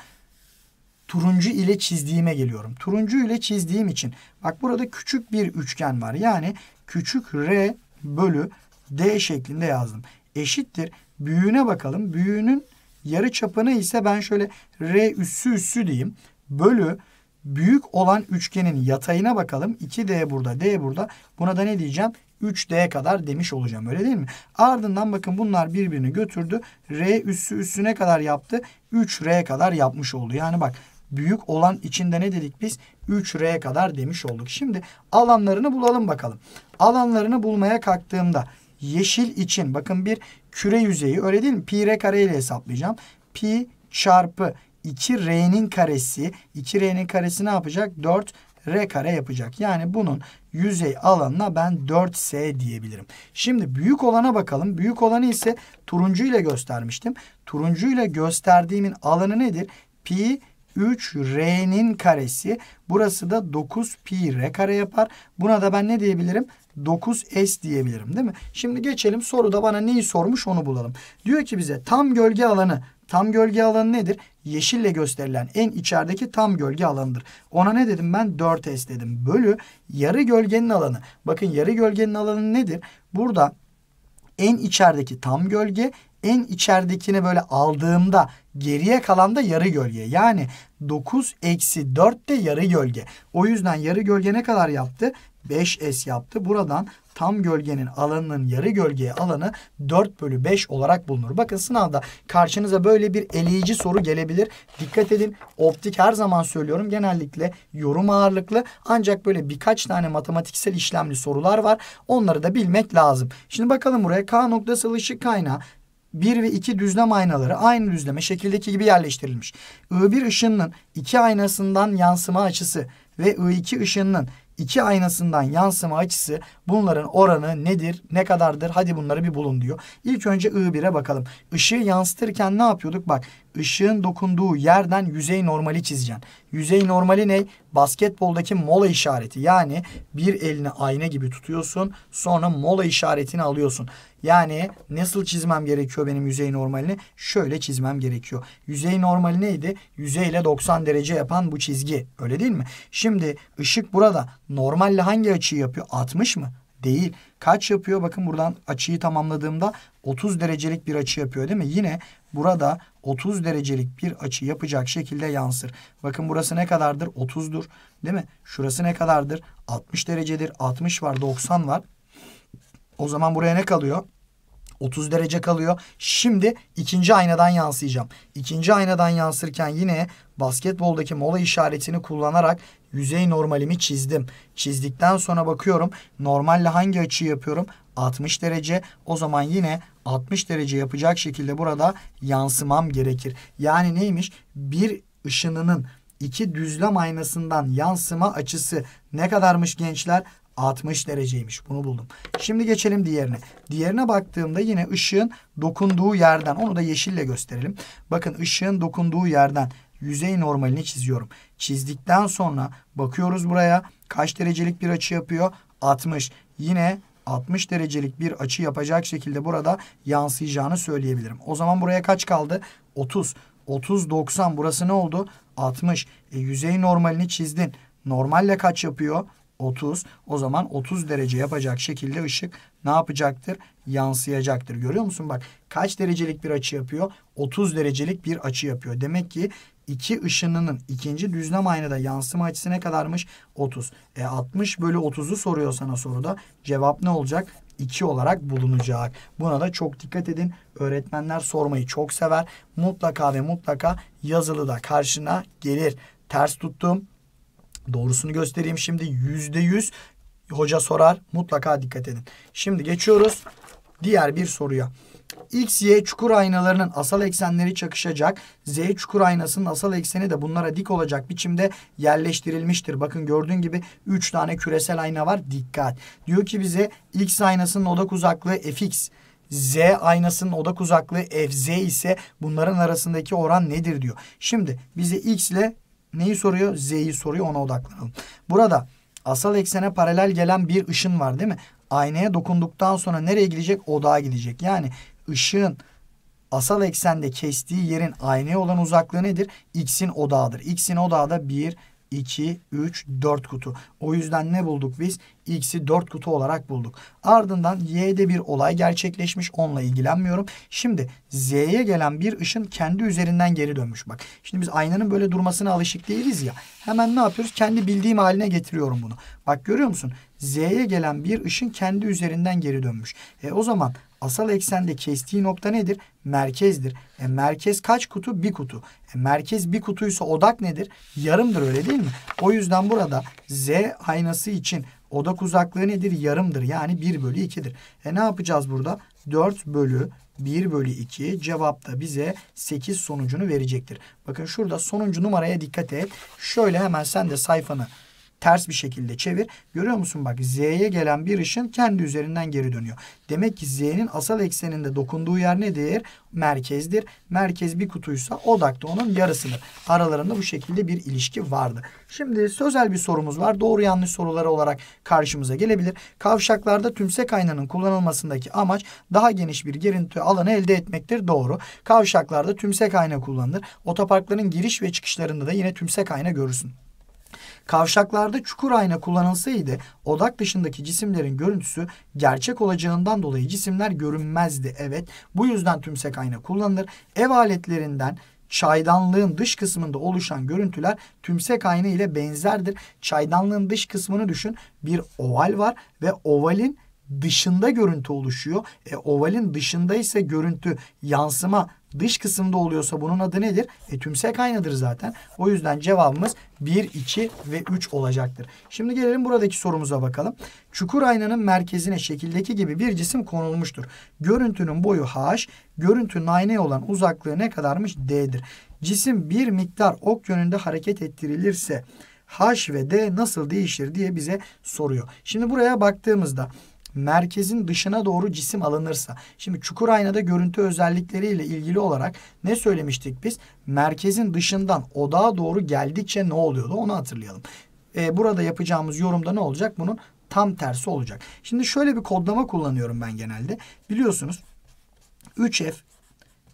turuncu ile çizdiğime geliyorum. Turuncu ile çizdiğim için bak burada küçük bir üçgen var. Yani küçük R bölü D şeklinde yazdım. Eşittir. Büyüğüne bakalım. Büyüğünün yarı çapını ise ben şöyle R üssü üssü diyeyim. Bölü büyük olan üçgenin yatayına bakalım. 2D burada, D burada. Buna da ne diyeceğim? 3D kadar demiş olacağım öyle değil mi? Ardından bakın bunlar birbirini götürdü. R üssü üssüne kadar yaptı. 3R kadar yapmış oldu. Yani bak büyük olan içinde ne dedik biz? 3R kadar demiş olduk. Şimdi alanlarını bulalım bakalım. Alanlarını bulmaya kalktığımda yeşil için bakın bir küre yüzeyi öyle değil mi? Pi R kare ile hesaplayacağım. Pi çarpı 2R'nin karesi 2R'nin karesi ne yapacak? 4 R kare yapacak. Yani bunun yüzey alanına ben 4S diyebilirim. Şimdi büyük olana bakalım. Büyük olanı ise turuncu ile göstermiştim. Turuncu ile gösterdiğimin alanı nedir? Pi 3r'nin karesi. Burası da 9 pi r kare yapar. Buna da ben ne diyebilirim? 9S diyebilirim değil mi? Şimdi geçelim soruda bana neyi sormuş onu bulalım. Diyor ki bize tam gölge alanı. Tam gölge alanı nedir? Yeşille gösterilen en içerideki tam gölge alanıdır. Ona ne dedim ben? 4S dedim. Bölü yarı gölgenin alanı. Bakın yarı gölgenin alanı nedir? Burada en içerideki tam gölge en içeridekini böyle aldığımda Geriye kalan da yarı gölge. Yani 9 eksi 4 de yarı gölge. O yüzden yarı gölge ne kadar yaptı? 5S yaptı. Buradan tam gölgenin alanının yarı gölgeye alanı 4 bölü 5 olarak bulunur. Bakın sınavda karşınıza böyle bir eleyici soru gelebilir. Dikkat edin optik her zaman söylüyorum genellikle yorum ağırlıklı ancak böyle birkaç tane matematiksel işlemli sorular var. Onları da bilmek lazım. Şimdi bakalım buraya K noktası ışık kaynağı 1 ve 2 düzlem aynaları aynı düzleme şekildeki gibi yerleştirilmiş. I1 ışınının 2 aynasından yansıma açısı ve I2 ışınının 2 aynasından yansıma açısı bunların oranı nedir, ne kadardır? Hadi bunları bir bulun diyor. İlk önce I1'e bakalım. Işığı yansıtırken ne yapıyorduk? Bak ışığın dokunduğu yerden yüzey normali çizeceksin. Yüzey normali ne? Basketboldaki mola işareti. Yani bir elini ayna gibi tutuyorsun sonra mola işaretini alıyorsun. Yani nasıl çizmem gerekiyor benim yüzey normalini? Şöyle çizmem gerekiyor. Yüzey normali neydi? Yüzeyle 90 derece yapan bu çizgi. Öyle değil mi? Şimdi ışık burada normalle hangi açıyı yapıyor? 60 mı? Değil. Kaç yapıyor? Bakın buradan açıyı tamamladığımda 30 derecelik bir açı yapıyor değil mi? Yine burada 30 derecelik bir açı yapacak şekilde yansır. Bakın burası ne kadardır? 30'dur. Değil mi? Şurası ne kadardır? 60 derecedir. 60 var, 90 var. O zaman buraya ne kalıyor? 30 derece kalıyor. Şimdi ikinci aynadan yansıyacağım. İkinci aynadan yansırken yine basketboldaki mola işaretini kullanarak yüzey normalimi çizdim. Çizdikten sonra bakıyorum normalle hangi açı yapıyorum? 60 derece. O zaman yine 60 derece yapacak şekilde burada yansımam gerekir. Yani neymiş? Bir ışınının iki düzlem aynasından yansıma açısı ne kadarmış gençler? 60 dereceymiş. Bunu buldum. Şimdi geçelim diğerine. Diğerine baktığımda yine ışığın dokunduğu yerden onu da yeşille gösterelim. Bakın ışığın dokunduğu yerden yüzey normalini çiziyorum. Çizdikten sonra bakıyoruz buraya kaç derecelik bir açı yapıyor? 60. Yine 60 derecelik bir açı yapacak şekilde burada yansıyacağını söyleyebilirim. O zaman buraya kaç kaldı? 30. 30 90 burası ne oldu? 60. E, yüzey normalini çizdin. Normalle kaç yapıyor? 30. O zaman 30 derece yapacak şekilde ışık ne yapacaktır? Yansıyacaktır. Görüyor musun? Bak kaç derecelik bir açı yapıyor? 30 derecelik bir açı yapıyor. Demek ki iki ışınının ikinci düzlem aynada yansıma açısı ne kadarmış? 30. E 60 bölü 30'u soruyor sana soruda. Cevap ne olacak? 2 olarak bulunacak. Buna da çok dikkat edin. Öğretmenler sormayı çok sever. Mutlaka ve mutlaka yazılı da karşına gelir. Ters tuttum Doğrusunu göstereyim şimdi. yüzde yüz hoca sorar. Mutlaka dikkat edin. Şimdi geçiyoruz diğer bir soruya. X, Y çukur aynalarının asal eksenleri çakışacak. Z çukur aynasının asal ekseni de bunlara dik olacak biçimde yerleştirilmiştir. Bakın gördüğün gibi 3 tane küresel ayna var. Dikkat. Diyor ki bize X aynasının odak uzaklığı fx. Z aynasının odak uzaklığı fz ise bunların arasındaki oran nedir diyor. Şimdi bize x ile neyi soruyor? Z'yi soruyor ona odaklanalım. Burada asal eksene paralel gelen bir ışın var değil mi? Aynaya dokunduktan sonra nereye gidecek? Odağa gidecek. Yani ışığın asal eksende kestiği yerin aynaya olan uzaklığı nedir? X'in odağıdır. X'in odağı da 1, 2, 3, 4 kutu. O yüzden ne bulduk biz? X'i 4 kutu olarak bulduk. Ardından Y'de bir olay gerçekleşmiş. Onunla ilgilenmiyorum. Şimdi Z'ye gelen bir ışın kendi üzerinden geri dönmüş. Bak şimdi biz aynanın böyle durmasına alışık değiliz ya. Hemen ne yapıyoruz? Kendi bildiğim haline getiriyorum bunu. Bak görüyor musun? Z'ye gelen bir ışın kendi üzerinden geri dönmüş. E o zaman asal eksende kestiği nokta nedir? Merkezdir. E merkez kaç kutu? Bir kutu. E merkez bir kutuysa odak nedir? Yarımdır öyle değil mi? O yüzden burada Z aynası için Odak uzaklığı nedir? Yarımdır. Yani 1 bölü 2'dir. E ne yapacağız burada? 4 bölü 1 bölü 2 cevap da bize 8 sonucunu verecektir. Bakın şurada sonuncu numaraya dikkat et. Şöyle hemen sen de sayfanı ters bir şekilde çevir. Görüyor musun bak Z'ye gelen bir ışın kendi üzerinden geri dönüyor. Demek ki Z'nin asal ekseninde dokunduğu yer nedir? Merkezdir. Merkez bir kutuysa odak da onun yarısıdır. Aralarında bu şekilde bir ilişki vardı. Şimdi sözel bir sorumuz var. Doğru yanlış soruları olarak karşımıza gelebilir. Kavşaklarda tümsek aynanın kullanılmasındaki amaç daha geniş bir gerinti alanı elde etmektir. Doğru. Kavşaklarda tümsek ayna kullanılır. Otoparkların giriş ve çıkışlarında da yine tümsek ayna görürsün. Kavşaklarda çukur ayna kullanılsaydı odak dışındaki cisimlerin görüntüsü gerçek olacağından dolayı cisimler görünmezdi. Evet bu yüzden tümsek ayna kullanılır. Ev aletlerinden çaydanlığın dış kısmında oluşan görüntüler tümsek ayna ile benzerdir. Çaydanlığın dış kısmını düşün. Bir oval var ve ovalin dışında görüntü oluşuyor. E, ovalin dışında ise görüntü yansıma dış kısımda oluyorsa bunun adı nedir? E, tümsek aynadır zaten. O yüzden cevabımız 1, 2 ve 3 olacaktır. Şimdi gelelim buradaki sorumuza bakalım. Çukur aynanın merkezine şekildeki gibi bir cisim konulmuştur. Görüntünün boyu h, görüntünün aynaya olan uzaklığı ne kadarmış? d'dir. Cisim bir miktar ok yönünde hareket ettirilirse H ve D nasıl değişir diye bize soruyor. Şimdi buraya baktığımızda merkezin dışına doğru cisim alınırsa. Şimdi çukur aynada görüntü özellikleriyle ilgili olarak ne söylemiştik biz? Merkezin dışından odağa doğru geldikçe ne oluyordu onu hatırlayalım. Ee, burada yapacağımız yorumda ne olacak? Bunun tam tersi olacak. Şimdi şöyle bir kodlama kullanıyorum ben genelde. Biliyorsunuz 3F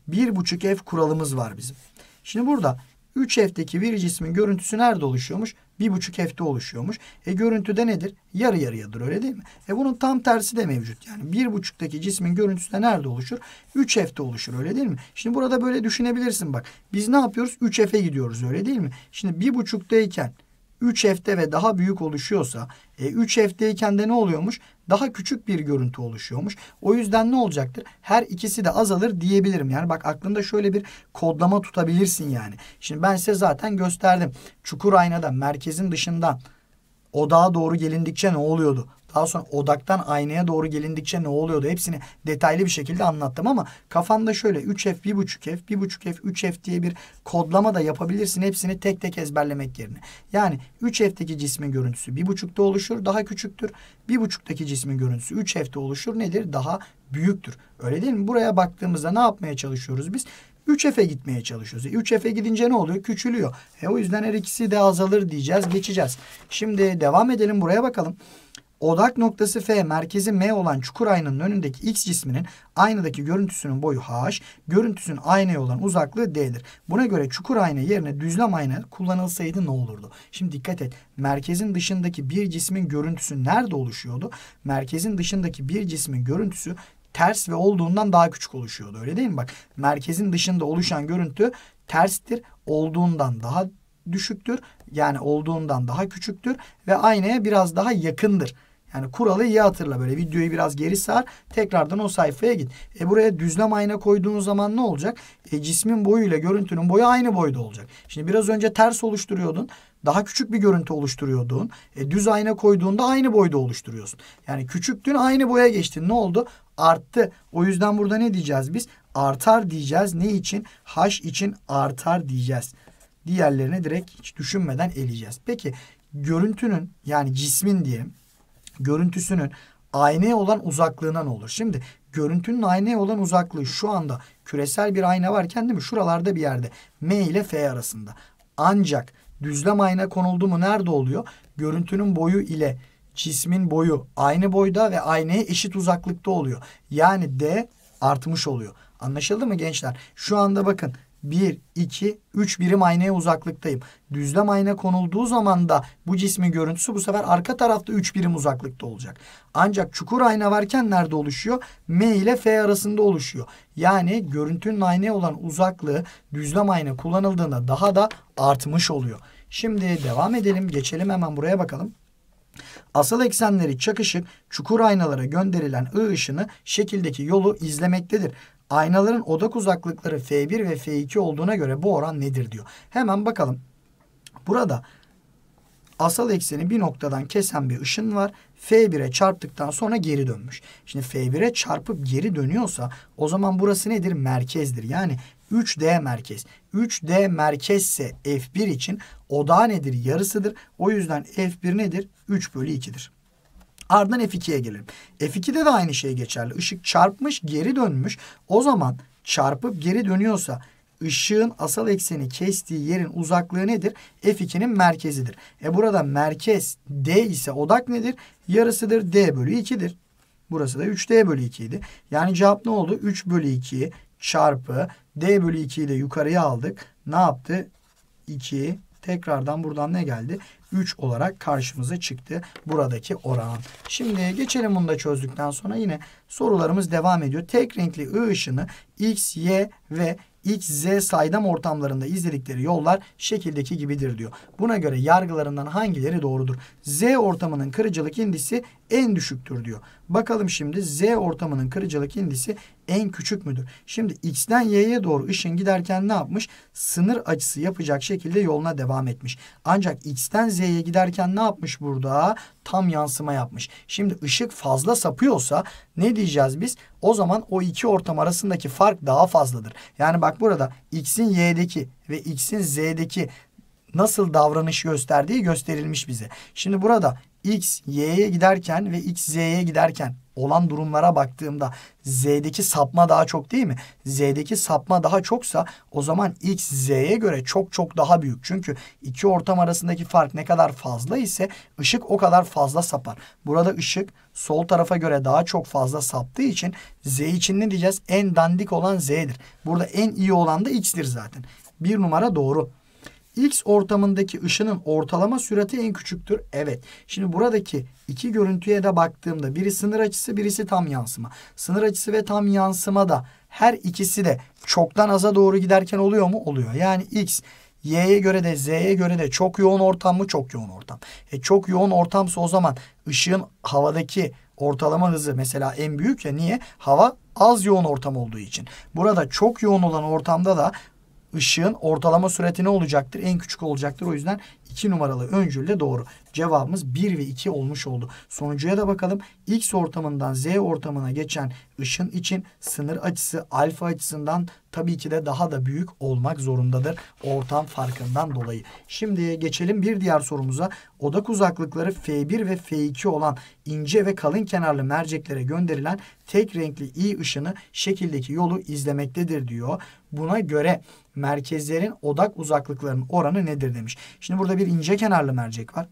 1.5F kuralımız var bizim. Şimdi burada 3F'deki bir cismin görüntüsü nerede oluşuyormuş? bir buçuk hefte oluşuyormuş. E görüntüde nedir? Yarı yarıyadır öyle değil mi? E bunun tam tersi de mevcut. Yani bir buçuktaki cismin görüntüsü de nerede oluşur? Üç hefte oluşur öyle değil mi? Şimdi burada böyle düşünebilirsin bak. Biz ne yapıyoruz? Üç hefe gidiyoruz öyle değil mi? Şimdi bir buçuktayken 3F'de ve daha büyük oluşuyorsa e, 3F'deyken de ne oluyormuş? Daha küçük bir görüntü oluşuyormuş. O yüzden ne olacaktır? Her ikisi de azalır diyebilirim. Yani bak aklında şöyle bir kodlama tutabilirsin yani. Şimdi ben size zaten gösterdim. Çukur aynada merkezin dışından odağa doğru gelindikçe ne oluyordu? Daha sonra odaktan aynaya doğru gelindikçe ne oluyordu? Hepsini detaylı bir şekilde anlattım ama kafanda şöyle 3F, 1.5F, 1.5F, 3F diye bir kodlama da yapabilirsin. Hepsini tek tek ezberlemek yerine. Yani 3F'teki cismin görüntüsü 1.5'te oluşur, daha küçüktür. 1.5'teki cismin görüntüsü 3F'te oluşur. Nedir? Daha büyüktür. Öyle değil mi? Buraya baktığımızda ne yapmaya çalışıyoruz biz? 3F'e gitmeye çalışıyoruz. 3F'e e, gidince ne oluyor? Küçülüyor. E o yüzden her ikisi de azalır diyeceğiz. Geçeceğiz. Şimdi devam edelim. Buraya bakalım. Odak noktası F merkezi M olan çukur aynanın önündeki X cisminin aynadaki görüntüsünün boyu H, görüntüsün aynaya olan uzaklığı D'dir. Buna göre çukur ayna yerine düzlem ayna kullanılsaydı ne olurdu? Şimdi dikkat et. Merkezin dışındaki bir cismin görüntüsü nerede oluşuyordu? Merkezin dışındaki bir cismin görüntüsü ters ve olduğundan daha küçük oluşuyordu. Öyle değil mi? Bak merkezin dışında oluşan görüntü terstir. Olduğundan daha düşüktür yani olduğundan daha küçüktür ve aynaya biraz daha yakındır. Yani kuralı iyi hatırla böyle videoyu biraz geri sar tekrardan o sayfaya git. E buraya düzlem ayna koyduğun zaman ne olacak? E cismin boyu ile görüntünün boyu aynı boyda olacak. Şimdi biraz önce ters oluşturuyordun. Daha küçük bir görüntü oluşturuyordun. E düz ayna koyduğunda aynı boyda oluşturuyorsun. Yani küçüktün aynı boya geçtin. Ne oldu? Arttı. O yüzden burada ne diyeceğiz biz? Artar diyeceğiz. Ne için? H için artar diyeceğiz. Diğerlerini direkt hiç düşünmeden eleyeceğiz. Peki görüntünün yani cismin diyelim görüntüsünün aynaya olan uzaklığına ne olur? Şimdi görüntünün aynaya olan uzaklığı şu anda küresel bir ayna varken değil mi? Şuralarda bir yerde M ile F arasında. Ancak düzlem ayna konuldu mu nerede oluyor? Görüntünün boyu ile cismin boyu aynı boyda ve aynaya eşit uzaklıkta oluyor. Yani D artmış oluyor. Anlaşıldı mı gençler? Şu anda bakın 1, 2, 3 birim aynaya uzaklıktayım. Düzlem ayna konulduğu zaman da bu cismin görüntüsü bu sefer arka tarafta 3 birim uzaklıkta olacak. Ancak çukur ayna varken nerede oluşuyor? M ile F arasında oluşuyor. Yani görüntünün aynaya olan uzaklığı düzlem ayna kullanıldığında daha da artmış oluyor. Şimdi devam edelim. Geçelim hemen buraya bakalım. Asıl eksenleri çakışık çukur aynalara gönderilen I ışını şekildeki yolu izlemektedir. Aynaların odak uzaklıkları F1 ve F2 olduğuna göre bu oran nedir diyor. Hemen bakalım. Burada asal ekseni bir noktadan kesen bir ışın var. F1'e çarptıktan sonra geri dönmüş. Şimdi F1'e çarpıp geri dönüyorsa o zaman burası nedir? Merkezdir. Yani 3D merkez. 3D merkezse F1 için odağı nedir? Yarısıdır. O yüzden F1 nedir? 3 bölü 2'dir. Ardından F2'ye gelelim. F2'de de aynı şey geçerli. Işık çarpmış geri dönmüş. O zaman çarpıp geri dönüyorsa ışığın asal ekseni kestiği yerin uzaklığı nedir? F2'nin merkezidir. E burada merkez D ise odak nedir? Yarısıdır D bölü 2'dir. Burası da 3D bölü 2 idi. Yani cevap ne oldu? 3 bölü 2 çarpı D bölü 2'yi de yukarıya aldık. Ne yaptı? 2 tekrardan buradan ne geldi? 3 olarak karşımıza çıktı buradaki oran. Şimdi geçelim bunu da çözdükten sonra yine sorularımız devam ediyor. Tek renkli I ışını X, Y ve X, Z saydam ortamlarında izledikleri yollar şekildeki gibidir diyor. Buna göre yargılarından hangileri doğrudur? Z ortamının kırıcılık indisi en düşüktür diyor. Bakalım şimdi Z ortamının kırıcılık indisi en küçük müdür? Şimdi X'den Y'ye doğru ışın giderken ne yapmış? Sınır açısı yapacak şekilde yoluna devam etmiş. Ancak X'ten Z'ye giderken ne yapmış burada? Tam yansıma yapmış. Şimdi ışık fazla sapıyorsa ne diyeceğiz biz? O zaman o iki ortam arasındaki fark daha fazladır. Yani bak burada X'in Y'deki ve X'in Z'deki nasıl davranış gösterdiği gösterilmiş bize. Şimdi burada X, Y'ye giderken ve X, Z'ye giderken olan durumlara baktığımda Z'deki sapma daha çok değil mi? Z'deki sapma daha çoksa o zaman X Z'ye göre çok çok daha büyük. Çünkü iki ortam arasındaki fark ne kadar fazla ise ışık o kadar fazla sapar. Burada ışık sol tarafa göre daha çok fazla saptığı için Z için ne diyeceğiz? En dandik olan Z'dir. Burada en iyi olan da X'tir zaten. Bir numara doğru. X ortamındaki ışının ortalama sürati en küçüktür. Evet. Şimdi buradaki iki görüntüye de baktığımda biri sınır açısı birisi tam yansıma. Sınır açısı ve tam yansıma da her ikisi de çoktan aza doğru giderken oluyor mu? Oluyor. Yani X Y'ye göre de Z'ye göre de çok yoğun ortam mı? Çok yoğun ortam. E çok yoğun ortamsa o zaman ışığın havadaki ortalama hızı mesela en büyük ya niye? Hava az yoğun ortam olduğu için. Burada çok yoğun olan ortamda da ışığın ortalama sürati ne olacaktır? En küçük olacaktır. O yüzden 2 numaralı öncül de doğru. Cevabımız 1 ve 2 olmuş oldu. Sonucuya da bakalım. X ortamından Z ortamına geçen ışın için sınır açısı alfa açısından tabii ki de daha da büyük olmak zorundadır. Ortam farkından dolayı. Şimdi geçelim bir diğer sorumuza. Odak uzaklıkları F1 ve F2 olan ince ve kalın kenarlı merceklere gönderilen tek renkli i ışını şekildeki yolu izlemektedir diyor. Buna göre merkezlerin odak uzaklıklarının oranı nedir demiş. Şimdi burada bir ince kenarlı mercek var.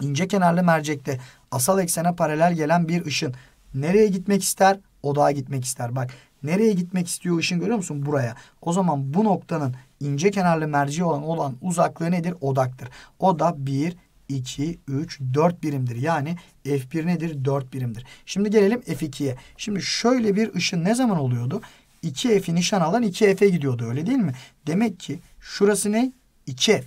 İnce kenarlı mercekte asal eksene paralel gelen bir ışın nereye gitmek ister? Odağa gitmek ister. Bak nereye gitmek istiyor ışın görüyor musun? Buraya. O zaman bu noktanın ince kenarlı merceği olan olan uzaklığı nedir? Odaktır. O da 1, 2, 3, 4 birimdir. Yani F1 nedir? 4 birimdir. Şimdi gelelim F2'ye. Şimdi şöyle bir ışın ne zaman oluyordu? 2F'i nişan alan 2F'e gidiyordu öyle değil mi? Demek ki şurası ne? 2F.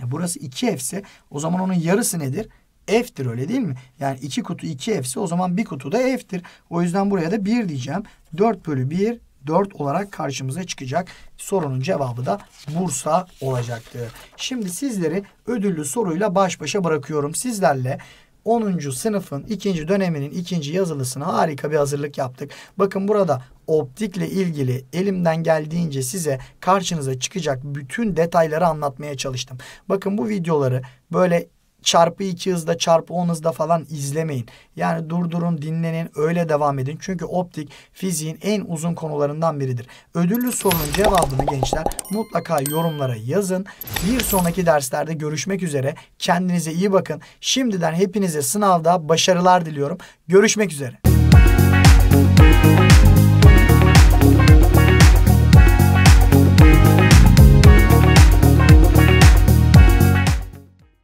E, burası 2F ise o zaman onun yarısı nedir? F'tir öyle değil mi? Yani 2 kutu 2 F'si o zaman bir kutu da F'tir. O yüzden buraya da 1 diyeceğim. 4 bölü 1 4 olarak karşımıza çıkacak. Sorunun cevabı da Bursa olacaktı. Şimdi sizleri ödüllü soruyla baş başa bırakıyorum. Sizlerle 10. sınıfın 2. döneminin 2. yazılısına harika bir hazırlık yaptık. Bakın burada optikle ilgili elimden geldiğince size karşınıza çıkacak bütün detayları anlatmaya çalıştım. Bakın bu videoları böyle çarpı 2 hızda çarpı 10 hızda falan izlemeyin. Yani durdurun dinlenin öyle devam edin. Çünkü optik fiziğin en uzun konularından biridir. Ödüllü sorunun cevabını gençler mutlaka yorumlara yazın. Bir sonraki derslerde görüşmek üzere. Kendinize iyi bakın. Şimdiden hepinize sınavda başarılar diliyorum. Görüşmek üzere.